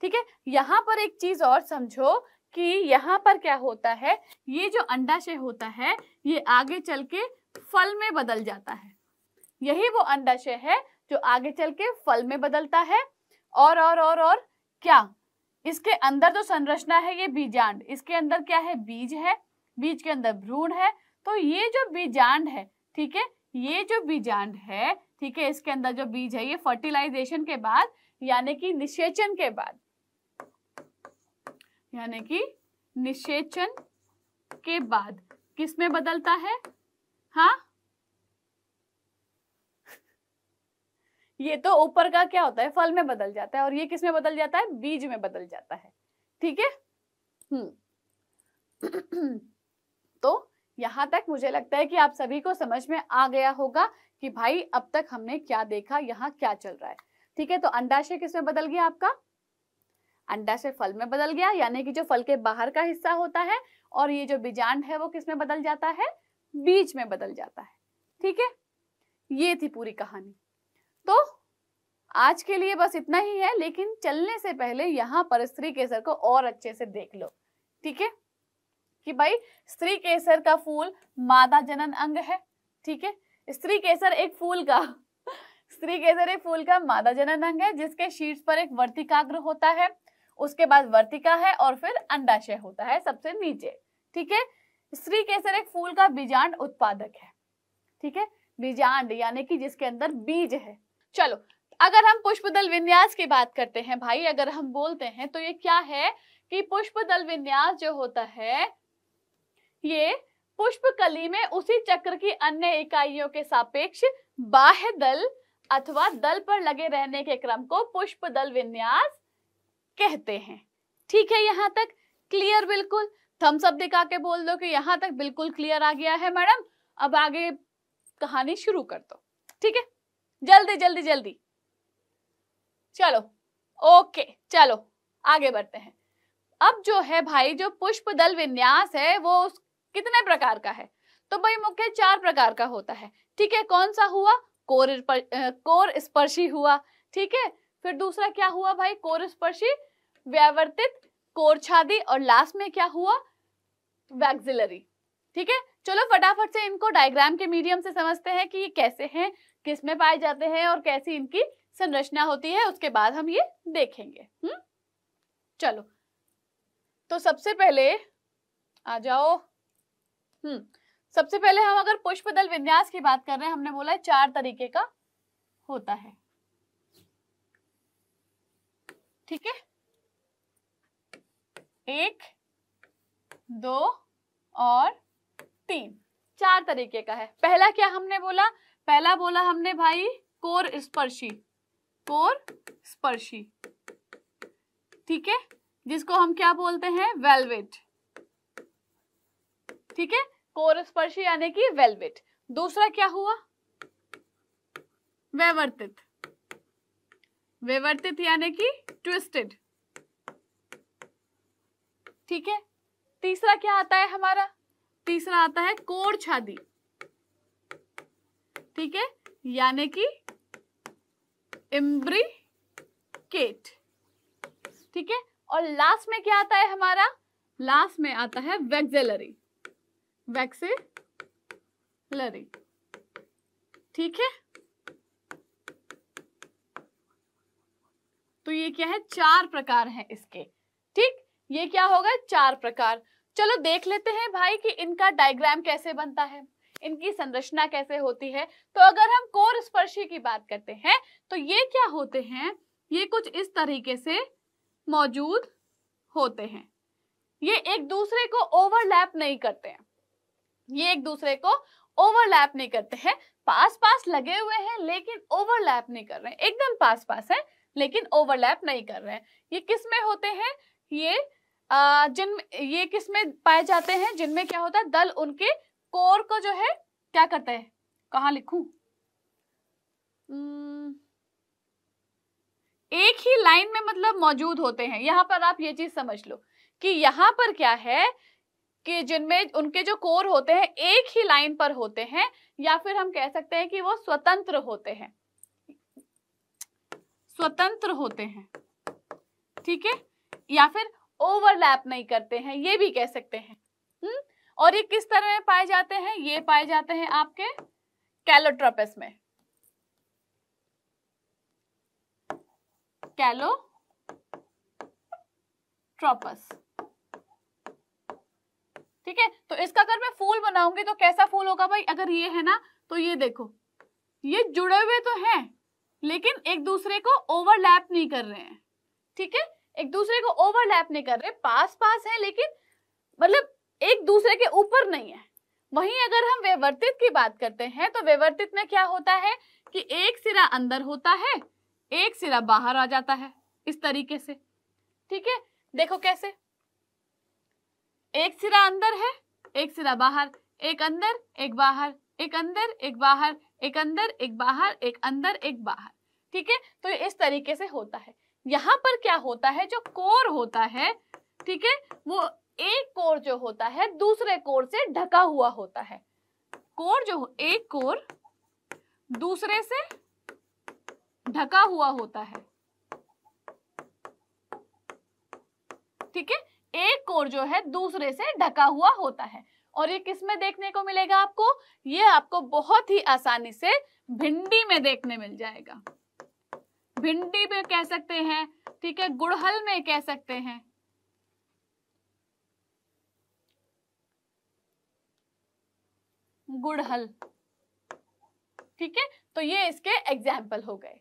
ठीक है यहाँ पर एक चीज और समझो कि यहाँ पर क्या होता है ये जो अंडाशय होता है ये आगे चल के फल में बदल जाता है यही वो अंडाशय है जो आगे चल के फल में बदलता है और और और और क्या इसके अंदर जो संरचना है ये बीजांड इसके अंदर क्या है बीज है बीज के अंदर भ्रूण है तो ये जो बीजांड है ठीक है ये जो बीजांड है ठीक है इसके अंदर जो बीज है ये फर्टिलाइजेशन के बाद यानी कि निषेचन के बाद यानी कि निषेचन के बाद किस में बदलता है हाँ ये तो ऊपर का क्या होता है फल में बदल जाता है और ये किसमें बदल जाता है बीज में बदल जाता है ठीक है हम्म *clears throat* तो यहाँ तक मुझे लगता है कि आप सभी को समझ में आ गया होगा कि भाई अब तक हमने क्या देखा यहाँ क्या चल रहा है ठीक है तो अंडाशय किसमें बदल गया आपका अंडाशय फल में बदल गया यानी कि जो फल के बाहर का हिस्सा होता है और ये जो बीजांड है वो किसमें बदल जाता है बीज में बदल जाता है ठीक है ये थी पूरी कहानी तो आज के लिए बस इतना ही है लेकिन चलने से पहले यहाँ पर स्त्री केसर को और अच्छे से देख लो ठीक है कि भाई स्त्री केसर का फूल मादा जनन अंग है ठीक है स्त्री केसर एक फूल का स्त्री केसर एक फूल का मादा जनन अंग है जिसके शीर्ष पर एक वर्तिकाग्र होता है उसके बाद वर्तिका है और फिर अंडाशय होता है सबसे नीचे ठीक है स्त्री केसर एक फूल का बीजांड उत्पादक है ठीक है बीजांड यानी कि जिसके अंदर बीज है चलो अगर हम पुष्प दल विन्यास की बात करते हैं भाई अगर हम बोलते हैं तो ये क्या है कि पुष्प दल विन्यास जो होता है ये पुष्प कली में उसी चक्र की अन्य इकाइयों के सापेक्ष बाह्य दल अथवा दल पर लगे रहने के क्रम को पुष्प दल विन्यास कहते हैं ठीक है यहाँ तक क्लियर बिल्कुल थम्स दिखा के बोल दो कि यहाँ तक बिल्कुल क्लियर आ गया है मैडम अब आगे कहानी शुरू कर दो ठीक है जल्दी जल्दी जल्दी चलो ओके चलो आगे बढ़ते हैं अब जो है भाई जो पुष्प दल विन्यास है वो उस कितने प्रकार का है तो भाई मुख्य चार प्रकार का होता है ठीक है कौन सा हुआ कोर कोर स्पर्शी हुआ ठीक है फिर दूसरा क्या हुआ भाई कोर स्पर्शी व्यावर्तित कोरछादी और लास्ट में क्या हुआ वैक्सिलरी ठीक है चलो फटाफट से इनको डायग्राम के मीडियम से समझते हैं कि ये कैसे हैं किस में पाए जाते हैं और कैसी इनकी संरचना होती है उसके बाद हम ये देखेंगे हम्म चलो तो सबसे पहले आ जाओ हम्म सबसे पहले हम अगर पुष्प दल विन्यास की बात कर रहे हैं हमने बोला है चार तरीके का होता है ठीक है एक दो और तीन चार तरीके का है पहला क्या हमने बोला पहला बोला हमने भाई कोर स्पर्शी कोर स्पर्शी ठीक है जिसको हम क्या बोलते हैं वेलवेट ठीक है कोरस्पर्शी यानी कि वेलवेट दूसरा क्या हुआ व्यवर्तित व्यवर्तित यानी कि ट्विस्टेड ठीक है तीसरा क्या आता है हमारा तीसरा आता है कोर छादी ठीक है यानी कि केट ठीक है और लास्ट में क्या आता है हमारा लास्ट में आता है वेक्जेलरी वैक्सिलरी ठीक है तो ये क्या है चार प्रकार हैं इसके ठीक ये क्या होगा चार प्रकार चलो देख लेते हैं भाई कि इनका डायग्राम कैसे बनता है इनकी संरचना कैसे होती है तो अगर हम कोर स्पर्शी की बात करते हैं तो ये क्या होते हैं ये कुछ इस तरीके से मौजूद होते हैं ये एक दूसरे को ओवरलैप नहीं करते हैं ये एक दूसरे को ओवरलैप नहीं करते हैं पास पास लगे हुए हैं लेकिन ओवरलैप नहीं कर रहे हैं एकदम पास पास है लेकिन ओवरलैप नहीं कर रहे हैं ये किस में होते हैं ये जिन ये किस में पाए जाते हैं जिनमें क्या होता है दल उनके कोर को जो है क्या करते हैं कहा लिखू एक ही लाइन में मतलब मौजूद होते हैं यहाँ पर आप ये चीज समझ लो कि यहाँ पर क्या है कि जिनमें उनके जो कोर होते हैं एक ही लाइन पर होते हैं या फिर हम कह सकते हैं कि वो स्वतंत्र होते हैं स्वतंत्र होते हैं ठीक है या फिर ओवरलैप नहीं करते हैं ये भी कह सकते हैं हुँ? हम्म? और ये किस तरह में पाए जाते हैं ये पाए जाते हैं आपके कैलोट्रोपस में कैलो ट्रोपस ठीक है तो इसका अगर मैं फूल बनाऊंगी तो कैसा फूल होगा भाई अगर ये है ना तो ये देखो ये जुड़े हुए तो हैं लेकिन एक दूसरे को ओवरलैप नहीं कर रहे हैं ठीक है एक दूसरे को ओवरलैप नहीं कर रहे पास पास है लेकिन मतलब एक दूसरे के ऊपर नहीं है वहीं अगर हम व्यवर्तित की बात करते हैं तो व्यवर्तित में क्या होता है कि एक सिरा अंदर होता है एक सिरा बाहर आ जाता है इस तरीके से ठीक है देखो कैसे एक सिरा अंदर है एक सिरा बाहर एक अंदर एक बाहर एक अंदर एक बाहर एक अंदर एक बाहर एक अंदर एक बाहर ठीक है तो इस तरीके से होता है यहाँ पर क्या होता है जो कोर होता है ठीक है वो एक कोर जो होता है दूसरे कोर से ढका हुआ होता है कोर जो एक कोर दूसरे से ढका हुआ होता है ठीक है एक कोर जो है दूसरे से ढका हुआ होता है और ये किस में देखने को मिलेगा आपको ये आपको बहुत ही आसानी से भिंडी में देखने मिल जाएगा भिंडी में कह सकते हैं ठीक है गुड़हल में कह सकते हैं गुड़हल ठीक है तो ये इसके एग्जाम्पल हो गए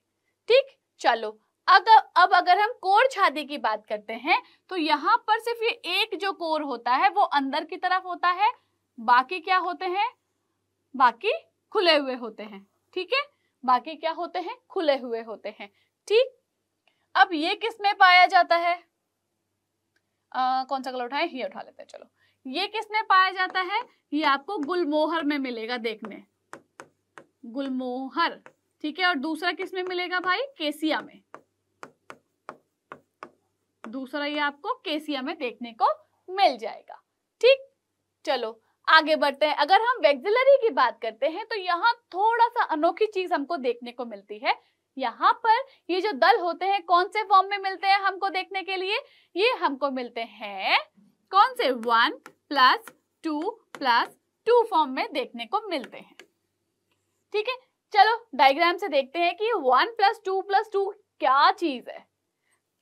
ठीक चलो अगर अब अगर हम कोर छादी की बात करते हैं तो यहाँ पर सिर्फ ये एक जो कोर होता है वो अंदर की तरफ होता है बाकी क्या होते हैं बाकी खुले हुए होते हैं ठीक है बाकी क्या होते हैं खुले हुए होते हैं ठीक अब ये किस में पाया जाता है आ, कौन सा कलर उठाए ये उठा लेते हैं चलो ये में पाया जाता है ये आपको गुलमोहर में मिलेगा देखने गुलमोहर ठीक है और दूसरा किस में मिलेगा भाई केसिया में दूसरा ये आपको केसिया में देखने को मिल जाएगा ठीक चलो आगे बढ़ते हैं अगर हम वेक्सिलरी की बात करते हैं तो यहाँ थोड़ा सा अनोखी चीज हमको देखने को मिलती है यहाँ पर ये जो दल होते हैं कौन से फॉर्म में मिलते हैं हमको देखने के लिए ये हमको मिलते हैं कौन से one plus two plus two form में देखने को मिलते हैं ठीक है चलो डायग्राम से देखते हैं कि one plus two plus two क्या चीज है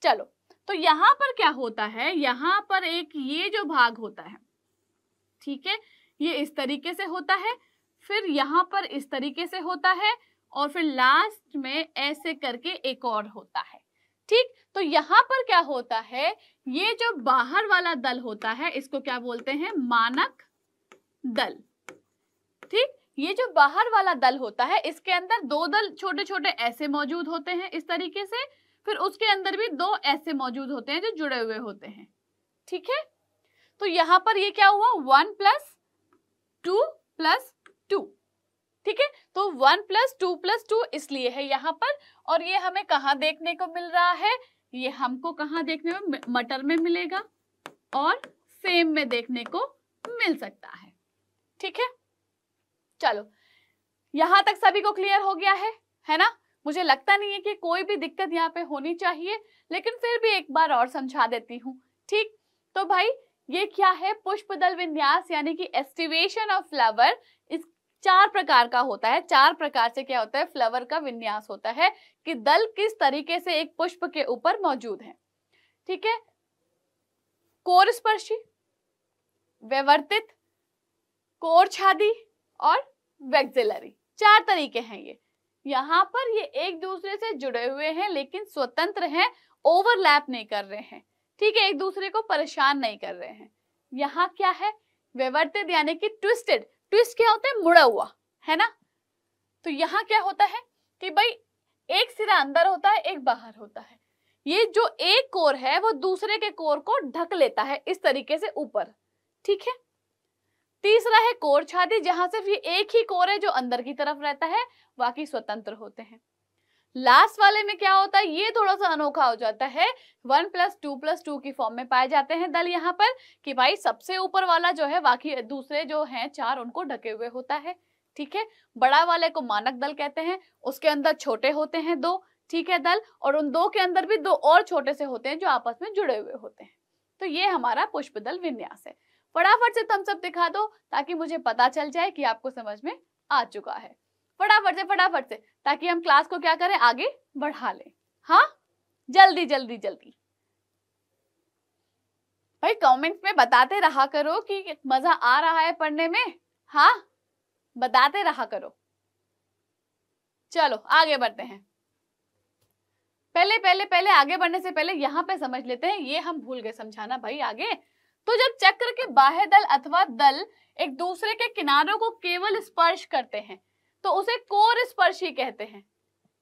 चलो तो यहां पर क्या होता है यहां पर एक ये जो भाग होता है ठीक है ये इस तरीके से होता है फिर यहां पर इस तरीके से होता है और फिर लास्ट में ऐसे करके एक और होता है ठीक तो यहां पर क्या होता है ये जो बाहर वाला दल होता है इसको क्या बोलते हैं मानक दल ठीक ये जो बाहर वाला दल होता है इसके अंदर दो दल छोटे छोटे ऐसे मौजूद होते हैं इस तरीके से फिर उसके अंदर भी दो ऐसे मौजूद होते हैं जो जुड़े हुए होते हैं ठीक है तो यहां पर ये क्या हुआ one plus two plus two ठीक है तो one plus two plus two इसलिए है यहां पर और ये हमें कहा देखने को मिल रहा है ये हमको कहा देखने में मटर में मिलेगा और सेम में देखने को मिल सकता है ठीक है चलो यहां तक सभी को क्लियर हो गया है है ना मुझे लगता नहीं है कि कोई भी दिक्कत यहाँ पे होनी चाहिए लेकिन फिर भी एक बार और समझा देती हूँ ठीक तो भाई ये क्या है पुष्प दल विन्यास यानी कि एस्टिवेशन ऑफ फ्लावर इस चार प्रकार का होता है चार प्रकार से क्या होता है फ्लावर का विन्यास होता है कि दल किस तरीके से एक पुष्प के ऊपर मौजूद है ठीक है कोर स्पर्शी व्यवर्तित कोर छादी और वेक्सिलरी चार तरीके हैं ये यहाँ पर ये एक दूसरे से जुड़े हुए हैं लेकिन स्वतंत्र हैं ओवरलैप नहीं कर रहे हैं ठीक है एक दूसरे को परेशान नहीं कर रहे हैं यहाँ क्या है व्यवर्तित यानी कि ट्विस्टेड ट्विस्ट क्या होता है मुड़ा हुआ है ना तो यहाँ क्या होता है कि भाई एक सिरा अंदर होता है एक बाहर होता है ये जो एक कोर है वो दूसरे के कोर को ढक लेता है इस तरीके से ऊपर ठीक है तीसरा है कोर छाती जहां सिर्फ ये एक ही कोर है जो अंदर की तरफ रहता है बाकी स्वतंत्र होते हैं लास्ट वाले में क्या होता है ये थोड़ा सा अनोखा हो जाता है one plus two plus two की फॉर्म में पाए जाते हैं दल यहाँ पर कि भाई सबसे ऊपर वाला जो है बाकी दूसरे जो हैं चार उनको ढके हुए होता है ठीक है बड़ा वाले को मानक दल कहते हैं उसके अंदर छोटे होते हैं दो ठीक है दल और उन दो के अंदर भी दो और छोटे से होते हैं जो आपस में जुड़े हुए होते हैं तो ये हमारा पुष्प दल विन्यास है फटाफट से थम्सअप दिखा दो ताकि मुझे पता चल जाए कि आपको समझ में आ चुका है फटाफट से फटाफट से ताकि हम क्लास को क्या करें आगे बढ़ा लें हाँ जल्दी जल्दी जल्दी भाई कमेंट्स में बताते रहा करो कि मजा आ रहा है पढ़ने में हाँ बताते रहा करो चलो आगे बढ़ते हैं पहले पहले पहले आगे बढ़ने से पहले यहाँ पे समझ लेते हैं ये हम भूल गए समझाना भाई आगे तो जब चक्र के बाह्य दल अथवा दल एक दूसरे के किनारों को केवल स्पर्श करते हैं तो उसे कोर स्पर्शी कहते हैं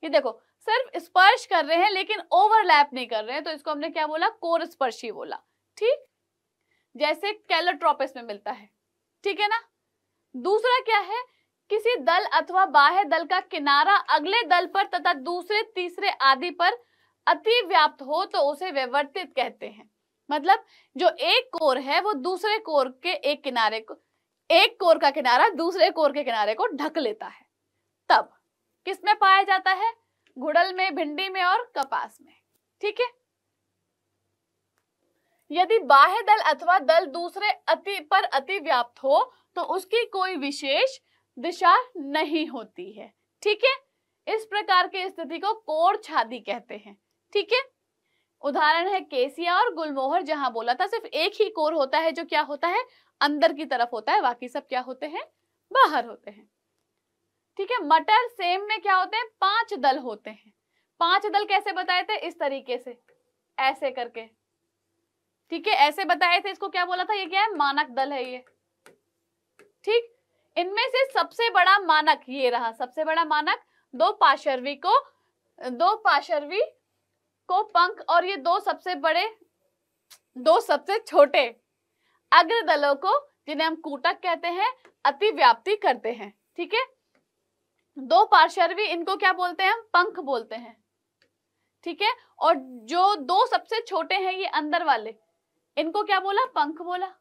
ये देखो सिर्फ स्पर्श कर रहे हैं लेकिन ओवरलैप नहीं कर रहे हैं तो इसको हमने क्या बोला कोर स्पर्शी बोला ठीक जैसे कैलोट्रोपिस में मिलता है ठीक है ना दूसरा क्या है किसी दल अथवा बाह्य दल का किनारा अगले दल पर तथा दूसरे तीसरे आदि पर अति व्याप्त हो तो उसे व्यवर्तित कहते हैं मतलब जो एक कोर है वो दूसरे कोर के एक किनारे को एक कोर का किनारा दूसरे कोर के किनारे को ढक लेता है तब किस में पाया जाता है घुड़ल में भिंडी में और कपास में ठीक है यदि बाह्य दल अथवा दल दूसरे अति पर अति व्याप्त हो तो उसकी कोई विशेष दिशा नहीं होती है ठीक है इस प्रकार की स्थिति को कोर छादी कहते हैं ठीक है उदाहरण है केसिया और गुलमोहर जहां बोला था सिर्फ एक ही कोर होता है जो क्या होता है अंदर की तरफ होता है बाकी सब क्या होते हैं बाहर होते हैं ठीक है मटर सेम में क्या होते हैं पांच दल होते हैं पांच दल कैसे बताए थे इस तरीके से ऐसे करके ठीक है ऐसे बताए थे इसको क्या बोला था ये क्या है मानक दल है ये ठीक इनमें से सबसे बड़ा मानक ये रहा सबसे बड़ा मानक दो पाशर्वी को दो पाशर्वी को पंख और ये दो सबसे बड़े दो सबसे छोटे अग्रदलों को जिन्हें हम कूटक कहते हैं अतिव्याप्ति करते हैं ठीक है दो पार्शर्वी इनको क्या बोलते हैं हम पंख बोलते हैं ठीक है और जो दो सबसे छोटे हैं ये अंदर वाले इनको क्या बोला पंख बोला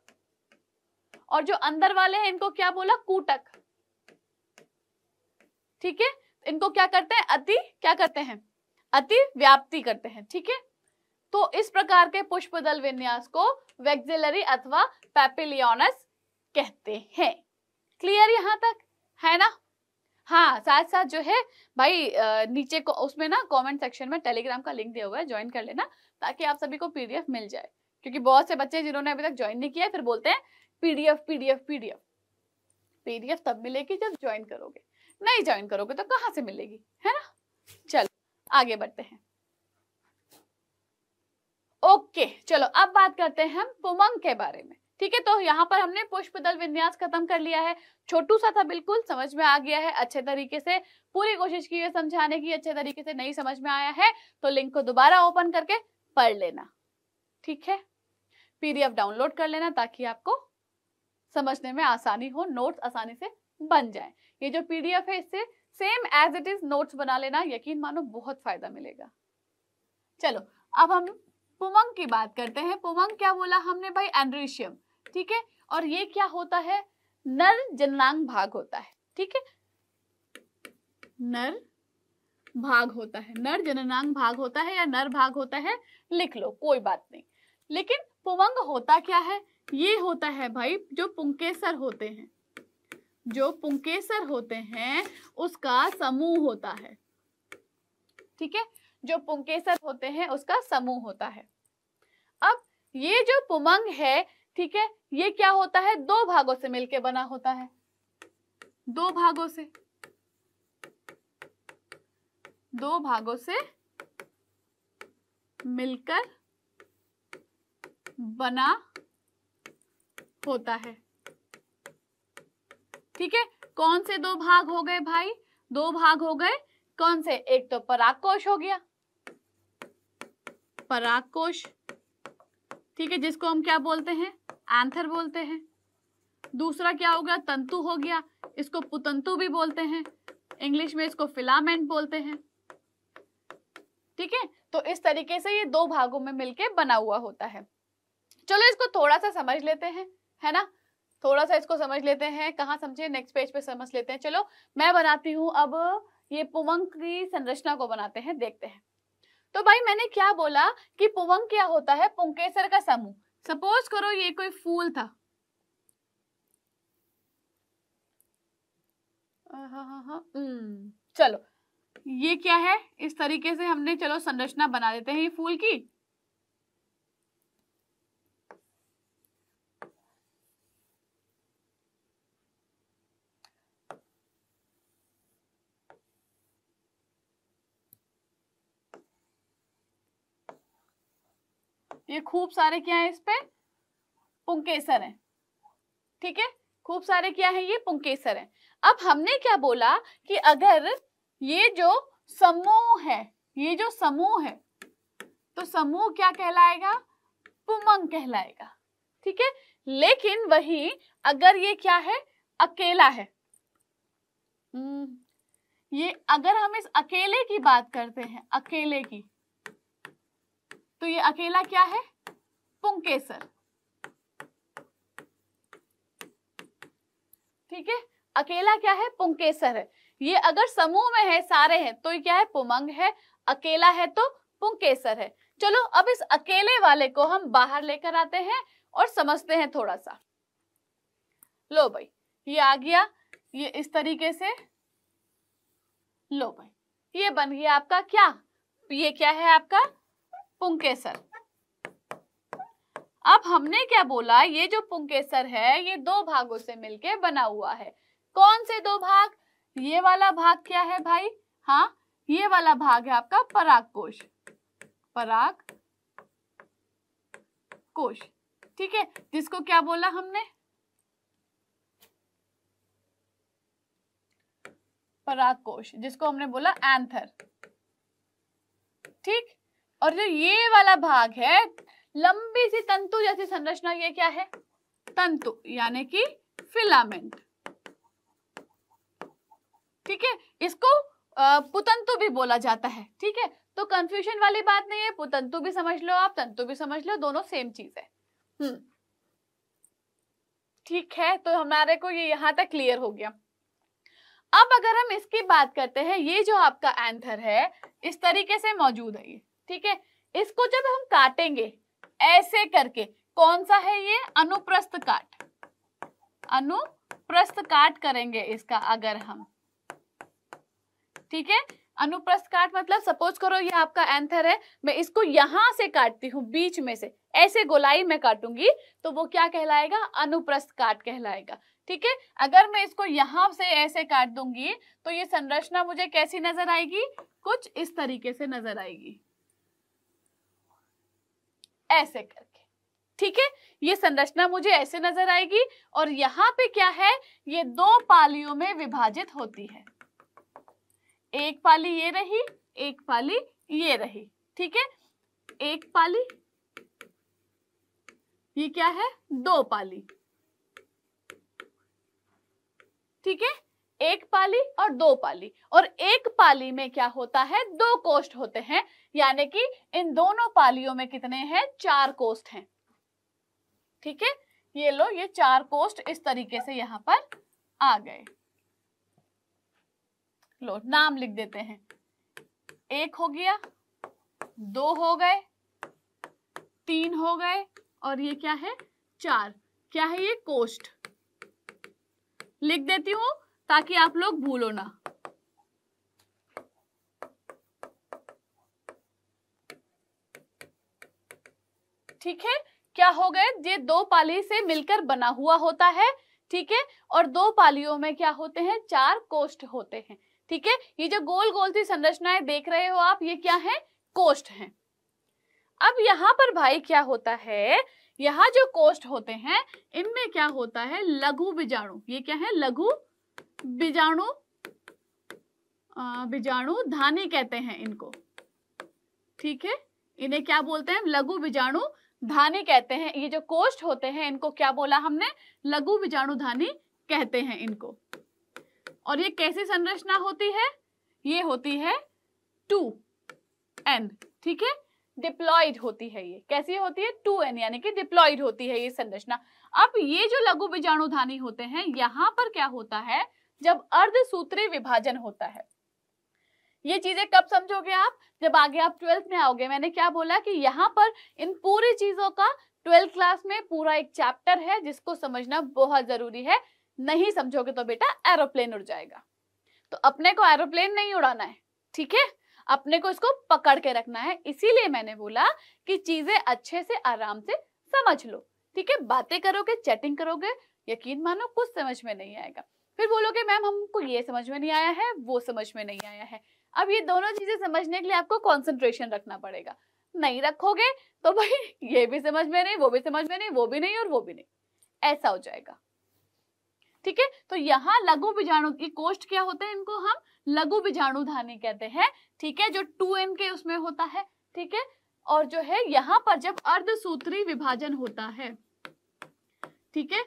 और जो अंदर वाले हैं इनको क्या बोला कूटक ठीक है इनको क्या करते हैं अति क्या करते हैं अति व्याप्ति करते हैं ठीक है तो इस प्रकार के पुष्प दल विन्यास को वेक्सिलरी अथवा पैपिलियोनस कहते हैं क्लियर यहाँ तक है ना हाँ साथ साथ जो है भाई नीचे को उसमें ना कमेंट सेक्शन में टेलीग्राम का लिंक दिया हुआ है ज्वाइन कर लेना ताकि आप सभी को पीडीएफ मिल जाए क्योंकि बहुत से बच्चे जिन्होंने अभी तक ज्वाइन नहीं किया फिर बोलते हैं पीडीएफ पीडीएफ पीडीएफ पीडीएफ तब मिलेगी जब ज्वाइन करोगे नहीं ज्वाइन करोगे तो कहाँ से मिलेगी है ना चलो आगे बढ़ते हैं ओके चलो अब बात करते हैं हम पुमंग के बारे में ठीक है तो यहाँ पर हमने पुष्प दल विन्यास खत्म कर लिया है छोटू सा था बिल्कुल समझ में आ गया है अच्छे तरीके से पूरी कोशिश की है समझाने की अच्छे तरीके से नहीं समझ में आया है तो लिंक को दोबारा ओपन करके पढ़ लेना ठीक है पीडीएफ डाउनलोड कर लेना ताकि आपको समझने में आसानी हो नोट्स आसानी से बन जाए ये जो पीडीएफ है इससे same as it is notes बना लेना यकीन मानो बहुत फायदा मिलेगा चलो अब हम पुमंग की बात करते हैं पुमंग क्या बोला हमने भाई एंड्रीशियम ठीक है और ये क्या होता है नर जननांग भाग होता है ठीक है नर भाग होता है नर जननांग भाग होता है या नर भाग होता है लिख लो कोई बात नहीं लेकिन पुमंग होता क्या है ये होता है भाई जो पुंकेसर होते हैं जो पुंकेसर होते हैं उसका समूह होता है ठीक है जो पुंकेसर होते हैं उसका समूह होता है अब ये जो पुमंग है ठीक है ये क्या होता है दो भागों से मिलके बना होता है दो भागों से दो भागों से मिलकर बना होता है ठीक है कौन से दो भाग हो गए भाई दो भाग हो गए कौन से एक तो पराकोश हो गया पराकोश ठीक है जिसको हम क्या बोलते हैं एंथर बोलते हैं दूसरा क्या हो गया तंतु हो गया इसको पुतंतु भी बोलते हैं इंग्लिश में इसको फिलामेंट बोलते हैं ठीक है तो इस तरीके से ये दो भागों में मिलके बना हुआ होता है चलो इसको थोड़ा सा समझ लेते हैं है ना थोड़ा सा इसको समझ लेते हैं कहाँ समझे नेक्स्ट पेज पे समझ लेते हैं चलो मैं बनाती हूँ अब ये पुवंक की संरचना को बनाते हैं देखते हैं तो भाई मैंने क्या बोला कि पुवंक क्या होता है पुंकेसर का समूह सपोज करो ये कोई फूल था हाँ हाँ हाँ चलो ये क्या है इस तरीके से हमने चलो संरचना बना देते हैं ये फूल की ये खूब सारे क्या है इस पे पुंकेसर है ठीक है खूब सारे क्या है ये पुंकेसर है अब हमने क्या बोला कि अगर ये जो समूह है ये जो समूह है तो समूह क्या कहलाएगा पुमंग कहलाएगा ठीक है लेकिन वही अगर ये क्या है अकेला है हम्म, ये अगर हम इस अकेले की बात करते हैं अकेले की तो ये अकेला क्या है पुंकेसर ठीक है अकेला क्या है पुंकेसर है ये अगर समूह में है सारे हैं तो ये क्या है पुमंग है अकेला है तो पुंकेसर है चलो अब इस अकेले वाले को हम बाहर लेकर आते हैं और समझते हैं थोड़ा सा लो भाई ये आ गया ये इस तरीके से लो भाई ये बन गया आपका क्या ये क्या है आपका पुंकेसर अब हमने क्या बोला ये जो पुंकेसर है ये दो भागों से मिलके बना हुआ है कौन से दो भाग ये वाला भाग क्या है भाई हाँ ये वाला भाग है आपका पराग कोश पराग कोश ठीक है जिसको क्या बोला हमने पराग कोश जिसको हमने बोला एंथर ठीक और जो ये वाला भाग है लंबी सी तंतु जैसी संरचना ये क्या है तंतु यानी कि फिलामेंट ठीक है इसको पुतंतु भी बोला जाता है ठीक है तो कंफ्यूजन वाली बात नहीं है पुतंतु भी समझ लो आप तंतु भी समझ लो दोनों सेम चीज है हम्म। ठीक है तो हमारे को ये यहां तक क्लियर हो गया अब अगर हम इसकी बात करते हैं ये जो आपका एंथर है इस तरीके से मौजूद है ये ठीक है इसको जब हम काटेंगे ऐसे करके कौन सा है ये अनुप्रस्थ काट अनुप्रस्थ काट करेंगे इसका अगर हम ठीक है अनुप्रस्थ काट मतलब सपोज करो ये आपका एंथर है मैं इसको यहां से काटती हूँ बीच में से ऐसे गोलाई में काटूंगी तो वो क्या कहलाएगा अनुप्रस्थ काट कहलाएगा ठीक है अगर मैं इसको यहां से ऐसे काट दूंगी तो ये संरचना मुझे कैसी नजर आएगी कुछ इस तरीके से नजर आएगी ऐसे करके ठीक है ये संरचना मुझे ऐसे नजर आएगी और यहाँ पे क्या है ये दो पालियों में विभाजित होती है एक पाली ये रही एक पाली ये रही ठीक है एक पाली ये क्या है दो पाली ठीक है एक पाली और दो पाली और एक पाली में क्या होता है दो कोष्ट होते हैं यानी कि इन दोनों पालियों में कितने हैं चार कोष्ट हैं ठीक है ये लो ये चार कोष्ट इस तरीके से यहां पर आ गए लो नाम लिख देते हैं एक हो गया दो हो गए तीन हो गए और ये क्या है चार क्या है ये कोष्ट लिख देती हूं ताकि आप लोग भूलो ना ठीक है क्या हो गए ये दो पाली से मिलकर बना हुआ होता है ठीक है और दो पालियों में क्या होते हैं चार कोष्ठ होते हैं ठीक है ये जो गोल गोल सी संरचनाएं देख रहे हो आप ये क्या है कोष्ठ हैं अब यहाँ पर भाई क्या होता है यहाँ जो कोष्ठ होते हैं इनमें क्या होता है लघु बीजाणु ये क्या है लघु बीजाणु बीजाणु धानी कहते हैं इनको ठीक है इन्हें क्या बोलते हैं लघु बीजाणु धानी कहते हैं ये जो कोष्ठ होते हैं इनको क्या बोला हमने लघु बीजाणु धानी कहते हैं इनको और ये कैसी संरचना होती है ये होती है टू एन ठीक है डिप्लॉइड होती है ये कैसी होती है टू एन यानी कि डिप्लॉइड होती है ये संरचना अब ये जो लघु बीजाणु धानी होते हैं यहां पर क्या होता है जब अर्धसूत्री विभाजन होता है ये चीजें कब समझोगे आप जब आगे आप ट्वेल्थ में आओगे मैंने क्या बोला कि यहाँ पर इन पूरी चीजों का ट्वेल्थ क्लास में पूरा एक चैप्टर है जिसको समझना बहुत जरूरी है नहीं समझोगे तो बेटा एरोप्लेन उड़ जाएगा तो अपने को एरोप्लेन नहीं उड़ाना है ठीक है अपने को इसको पकड़ के रखना है इसीलिए मैंने बोला कि चीजें अच्छे से आराम से समझ लो ठीक है बातें करोगे चैटिंग करोगे यकीन मानो कुछ समझ में नहीं आएगा फिर बोलोगे मैम हमको ये समझ में नहीं आया है वो समझ में नहीं आया है अब ये दोनों चीजें समझने के लिए आपको कॉन्सेंट्रेशन रखना पड़ेगा नहीं रखोगे तो भाई *laughs* ये भी समझ में नहीं वो भी समझ में नहीं वो भी नहीं और वो भी नहीं ऐसा हो जाएगा ठीक है तो यहाँ लघु बीजाणु की कोष्ट क्या होते हैं इनको हम लघु बीजाणु धानी कहते हैं ठीक है जो टू एम के उसमें होता है ठीक है और जो है यहाँ पर जब अर्धसूत्री विभाजन होता है ठीक है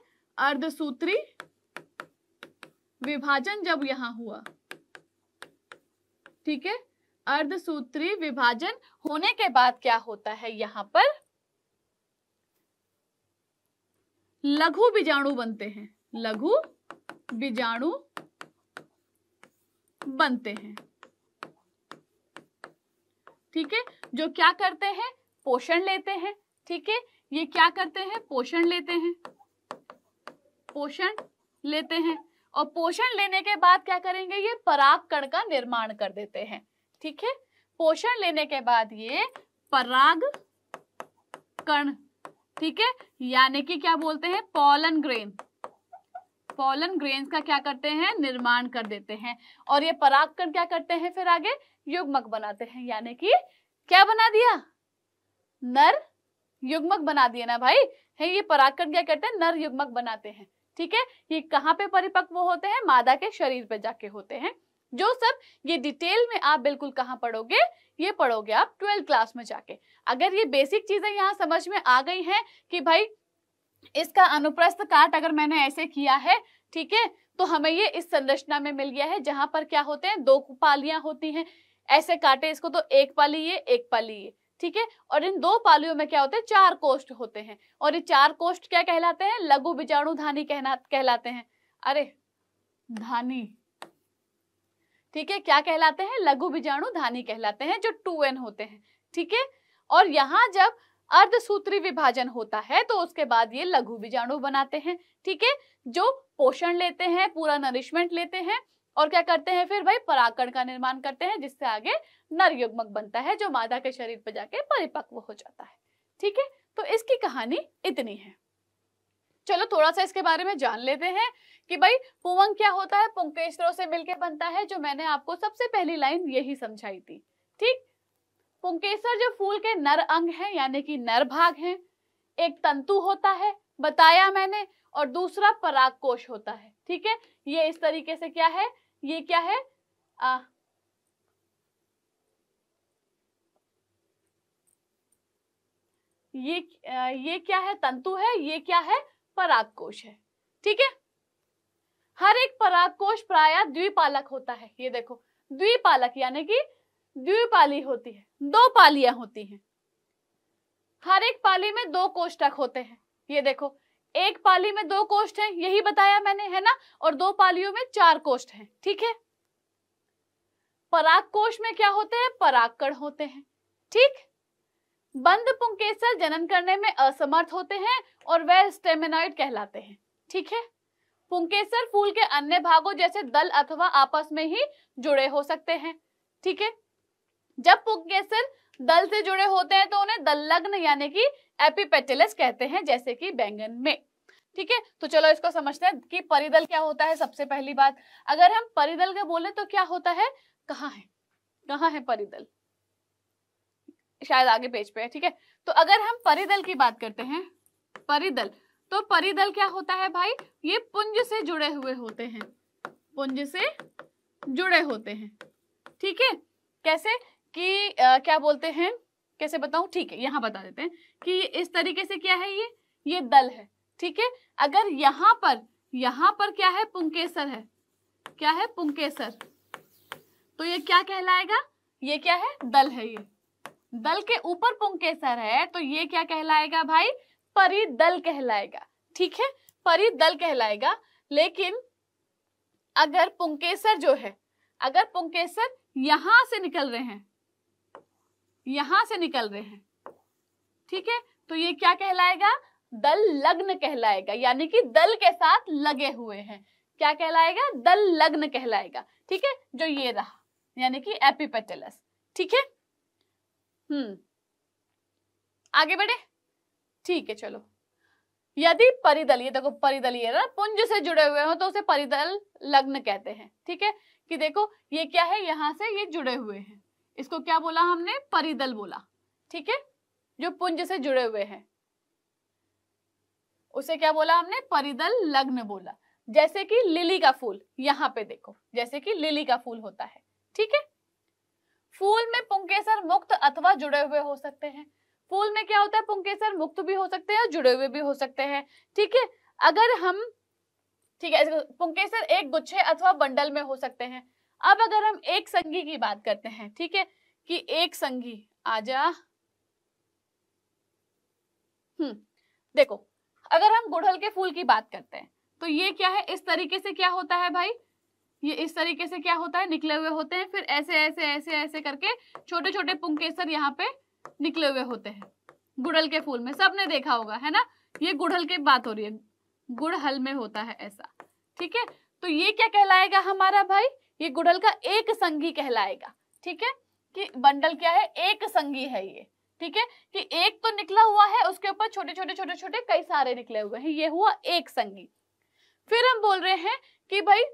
अर्धसूत्री विभाजन जब यहां हुआ ठीक है अर्धसूत्री विभाजन होने के बाद क्या होता है यहां पर लघु बीजाणु बनते हैं लघु बीजाणु बनते हैं ठीक है जो क्या करते हैं पोषण लेते हैं ठीक है ये क्या करते हैं पोषण लेते हैं पोषण लेते हैं और पोषण लेने के बाद क्या करेंगे ये पराग कण का निर्माण कर देते हैं ठीक है पोषण लेने के बाद ये पराग कण ठीक है यानी कि क्या बोलते हैं पॉलन ग्रेन पॉलन ग्रेन का क्या करते हैं निर्माण कर देते हैं और ये पराग कण क्या करते हैं फिर आगे युग्मक बनाते हैं यानी कि क्या बना दिया नर युग्मक बना दिया ना भाई है ये पराग कण क्या करते हैं नर युग्मक बनाते हैं ठीक है ये कहाँ पे परिपक्व होते हैं मादा के शरीर पे जाके होते हैं जो सब ये डिटेल में आप बिल्कुल कहाँ पढ़ोगे ये पढ़ोगे आप ट्वेल्थ क्लास में जाके अगर ये बेसिक चीजें यहाँ समझ में आ गई हैं कि भाई इसका अनुप्रस्थ काट अगर मैंने ऐसे किया है ठीक है तो हमें ये इस संरचना में मिल गया है जहां पर क्या होते हैं दो पालियां होती हैं ऐसे काटे इसको तो एक पाली ये एक पाली ये ठीक है और इन दो पालियों में क्या होते हैं चार कोष्ठ होते हैं और ये चार कोष्ठ क्या कहलाते हैं लघु बीजाणु धानी कहना कहलाते हैं अरे धानी ठीक है क्या कहलाते हैं लघु बीजाणु धानी कहलाते हैं जो टू एन होते हैं ठीक है और यहाँ जब अर्धसूत्री विभाजन होता है तो उसके बाद ये लघु बीजाणु बनाते हैं ठीक है जो पोषण लेते हैं पूरा नरिशमेंट लेते हैं और क्या करते हैं फिर भाई पराकण का निर्माण करते हैं जिससे आगे नर युग्मक बनता है जो मादा के शरीर पर जाके परिपक्व हो जाता है ठीक है तो इसकी कहानी इतनी है चलो थोड़ा सा इसके बारे में जान लेते हैं कि भाई पुवंग क्या होता है पुंकेश्वरों से मिलके बनता है जो मैंने आपको सबसे पहली लाइन यही समझाई थी ठीक पुंकेश्वर जो फूल के नर अंग है यानी कि नर भाग है एक तंतु होता है बताया मैंने और दूसरा पराग कोश होता है ठीक है ये इस तरीके से क्या है ये क्या है आ, ये ये क्या है तंतु है ये क्या है पराग कोश है ठीक है हर एक पराग कोश प्राय द्विपालक होता है ये देखो द्विपालक यानी कि द्विपाली होती है दो पालियां होती हैं हर एक पाली में दो कोष्टक होते हैं ये देखो एक पाली में दो कोष्ठ हैं यही बताया मैंने है ना और दो पालियों में चार कोष्ठ हैं ठीक है पराग कोष में क्या होते हैं परागकण होते हैं ठीक बंद पुंकेसर जनन करने में असमर्थ होते हैं और वह स्टेमेनॉइड कहलाते हैं ठीक है पुंकेसर फूल के अन्य भागों जैसे दल अथवा आपस में ही जुड़े हो सकते हैं ठीक है जब पुंकेसर दल से जुड़े होते हैं तो उन्हें दल लग्न यानी कि एपिपेटेलस कहते हैं जैसे कि बैंगन में ठीक है तो चलो इसको समझते हैं कि परिदल क्या होता है सबसे पहली बात अगर हम परिदल का बोले तो क्या होता है कहाँ है कहाँ है परिदल शायद आगे पेज पे है ठीक है तो अगर हम परिदल की बात करते हैं परिदल तो परिदल क्या होता है भाई ये पुंज से जुड़े हुए होते हैं पुंज से जुड़े होते हैं ठीक है कैसे कि आ, क्या बोलते हैं कैसे बताऊं ठीक है यहाँ बता देते हैं कि इस तरीके से क्या है ये ये दल है ठीक है अगर यहाँ पर यहाँ पर क्या है पुंकेसर है क्या है पुंकेसर तो ये क्या कहलाएगा ये क्या है दल है ये दल के ऊपर पुंकेसर है तो ये क्या कहलाएगा भाई परिदल कहलाएगा ठीक है दल कहलाएगा लेकिन अगर पुंकेसर जो है अगर पुंकेसर यहां से निकल रहे हैं यहां से निकल रहे हैं ठीक है तो ये क्या कहलाएगा दल लग्न कहलाएगा यानी कि दल के साथ लगे हुए हैं क्या कहलाएगा दल लग्न कहलाएगा ठीक है जो ये रहा यानी कि एपिपेटलस ठीक है हम्म आगे बढ़े ठीक है चलो यदि परिदल ये देखो परिदल ये ना पुंज से जुड़े हुए हो तो उसे परिदल लग्न कहते हैं ठीक है कि देखो ये क्या है यहां से ये जुड़े हुए हैं इसको क्या बोला हमने परिदल बोला ठीक है जो पुंज से जुड़े हुए हैं उसे क्या बोला हमने परिदल लग्न बोला जैसे कि लिली का फूल यहाँ पे देखो जैसे कि लिली का फूल होता है ठीक है फूल में पुंकेसर मुक्त अथवा जुड़े हुए हो सकते हैं फूल में क्या होता है पुंकेसर मुक्त भी हो सकते हैं और जुड़े हुए भी हो सकते हैं ठीक है अगर हम ठीक है पुंकेसर एक गुच्छे अथवा बंडल में हो सकते हैं अब अगर हम एक संगी की बात करते हैं ठीक है कि एक संगी आजा हम्म देखो अगर हम गुड़हल के फूल की बात करते हैं तो ये क्या है इस तरीके से क्या होता है भाई ये इस तरीके से क्या होता है निकले हुए होते हैं फिर ऐसे ऐसे ऐसे ऐसे करके छोटे छोटे पुंकेसर यहाँ पे निकले हुए होते हैं गुड़हल के फूल में सबने देखा होगा है ना ये गुड़हल की बात हो रही है गुड़हल में होता है ऐसा ठीक है तो ये क्या कहलाएगा हमारा भाई ये गुड़हल का एक संगी कहलाएगा ठीक है कि बंडल क्या है एक संगी है ये ठीक है कि एक तो निकला हुआ है उसके ऊपर छोटे छोटे छोटे छोटे कई सारे निकले हुए हैं ये हुआ एक संगी फिर हम बोल रहे हैं कि भाई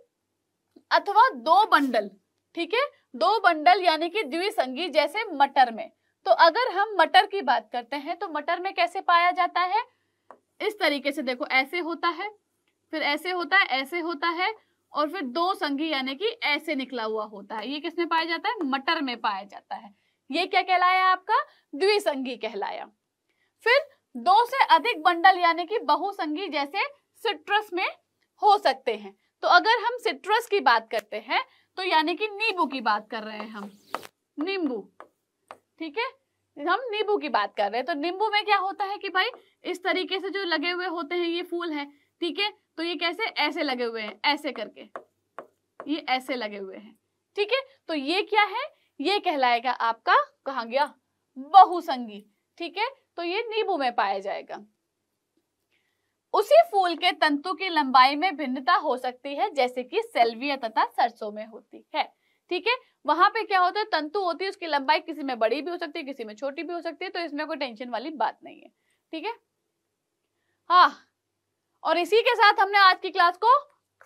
अथवा दो बंडल ठीक है दो बंडल यानी कि द्विसंगी जैसे मटर में तो अगर हम मटर की बात करते हैं तो मटर में कैसे पाया जाता है इस तरीके से देखो ऐसे होता है फिर ऐसे होता है ऐसे होता है और फिर दो संघी यानी कि ऐसे निकला हुआ होता है ये किसमें पाया जाता है मटर में पाया जाता है ये क्या कहलाया आपका द्विसंगी कहलाया फिर दो से अधिक बंडल यानी कि बहुसंगी जैसे सिट्रस में हो सकते हैं तो अगर हम सिट्रस की बात करते हैं तो यानी कि नींबू की बात कर रहे हैं हम नींबू ठीक है हम नींबू की बात कर रहे हैं तो नींबू में क्या होता है कि भाई इस तरीके से जो लगे हुए होते हैं ये फूल है ठीक है तो ये कैसे ऐसे लगे हुए हैं ऐसे करके ये ऐसे लगे हुए हैं ठीक है तो ये क्या है ये कहलाएगा आपका कहा गया बहुसंगी ठीक है तो ये नींबू में पाया जाएगा उसी फूल के तंतु की लंबाई में भिन्नता हो सकती है जैसे कि सेल्विया तथा सरसों में होती है ठीक है वहां पे क्या होता है तंतु होती है उसकी लंबाई किसी में बड़ी भी हो सकती है किसी में छोटी भी हो सकती है तो इसमें कोई टेंशन वाली बात नहीं है ठीक है हाँ और इसी के साथ हमने आज की क्लास को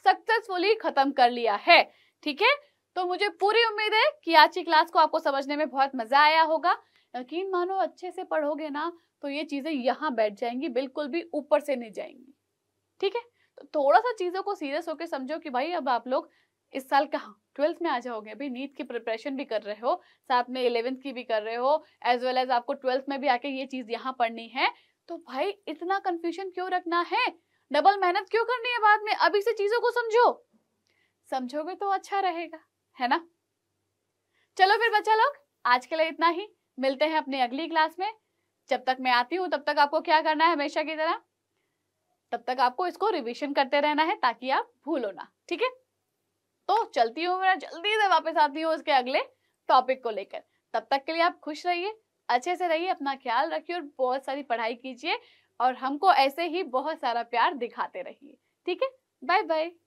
सक्सेसफुली खत्म कर लिया है ठीक है तो मुझे पूरी उम्मीद है कि आज की क्लास को आपको समझने में बहुत मजा आया होगा यकीन मानो अच्छे से पढ़ोगे ना तो ये चीजें यहाँ बैठ जाएंगी बिल्कुल भी ऊपर से नहीं जाएंगी ठीक है तो थोड़ा सा चीजों को सीरियस होकर समझो कि भाई अब आप लोग इस साल कहाँ ट्वेल्थ में आ जाओगे अभी नीट की प्रिपरेशन भी कर रहे हो साथ में इलेवेंथ की भी कर रहे हो एज वेल एज आपको ट्वेल्थ में भी आके ये चीज यहाँ पढ़नी है तो भाई इतना कंफ्यूजन क्यों रखना है डबल मेहनत क्यों करनी है बाद में अभी से चीजों को समझो समझोगे तो अच्छा रहेगा है ना चलो फिर बच्चा लोग आज के लिए इतना ही मिलते हैं अपनी अगली क्लास में जब तक मैं आती हूँ तब तक आपको क्या करना है हमेशा की तरह तब तक आपको इसको रिविजन करते रहना है ताकि आप भूलो ना ठीक है तो चलती हूँ मेरा जल्दी से वापस आती हूँ उसके अगले टॉपिक को लेकर तब तक के लिए आप खुश रहिए अच्छे से रहिए अपना ख्याल रखिए और बहुत सारी पढ़ाई कीजिए और हमको ऐसे ही बहुत सारा प्यार दिखाते रहिए ठीक है बाय बाय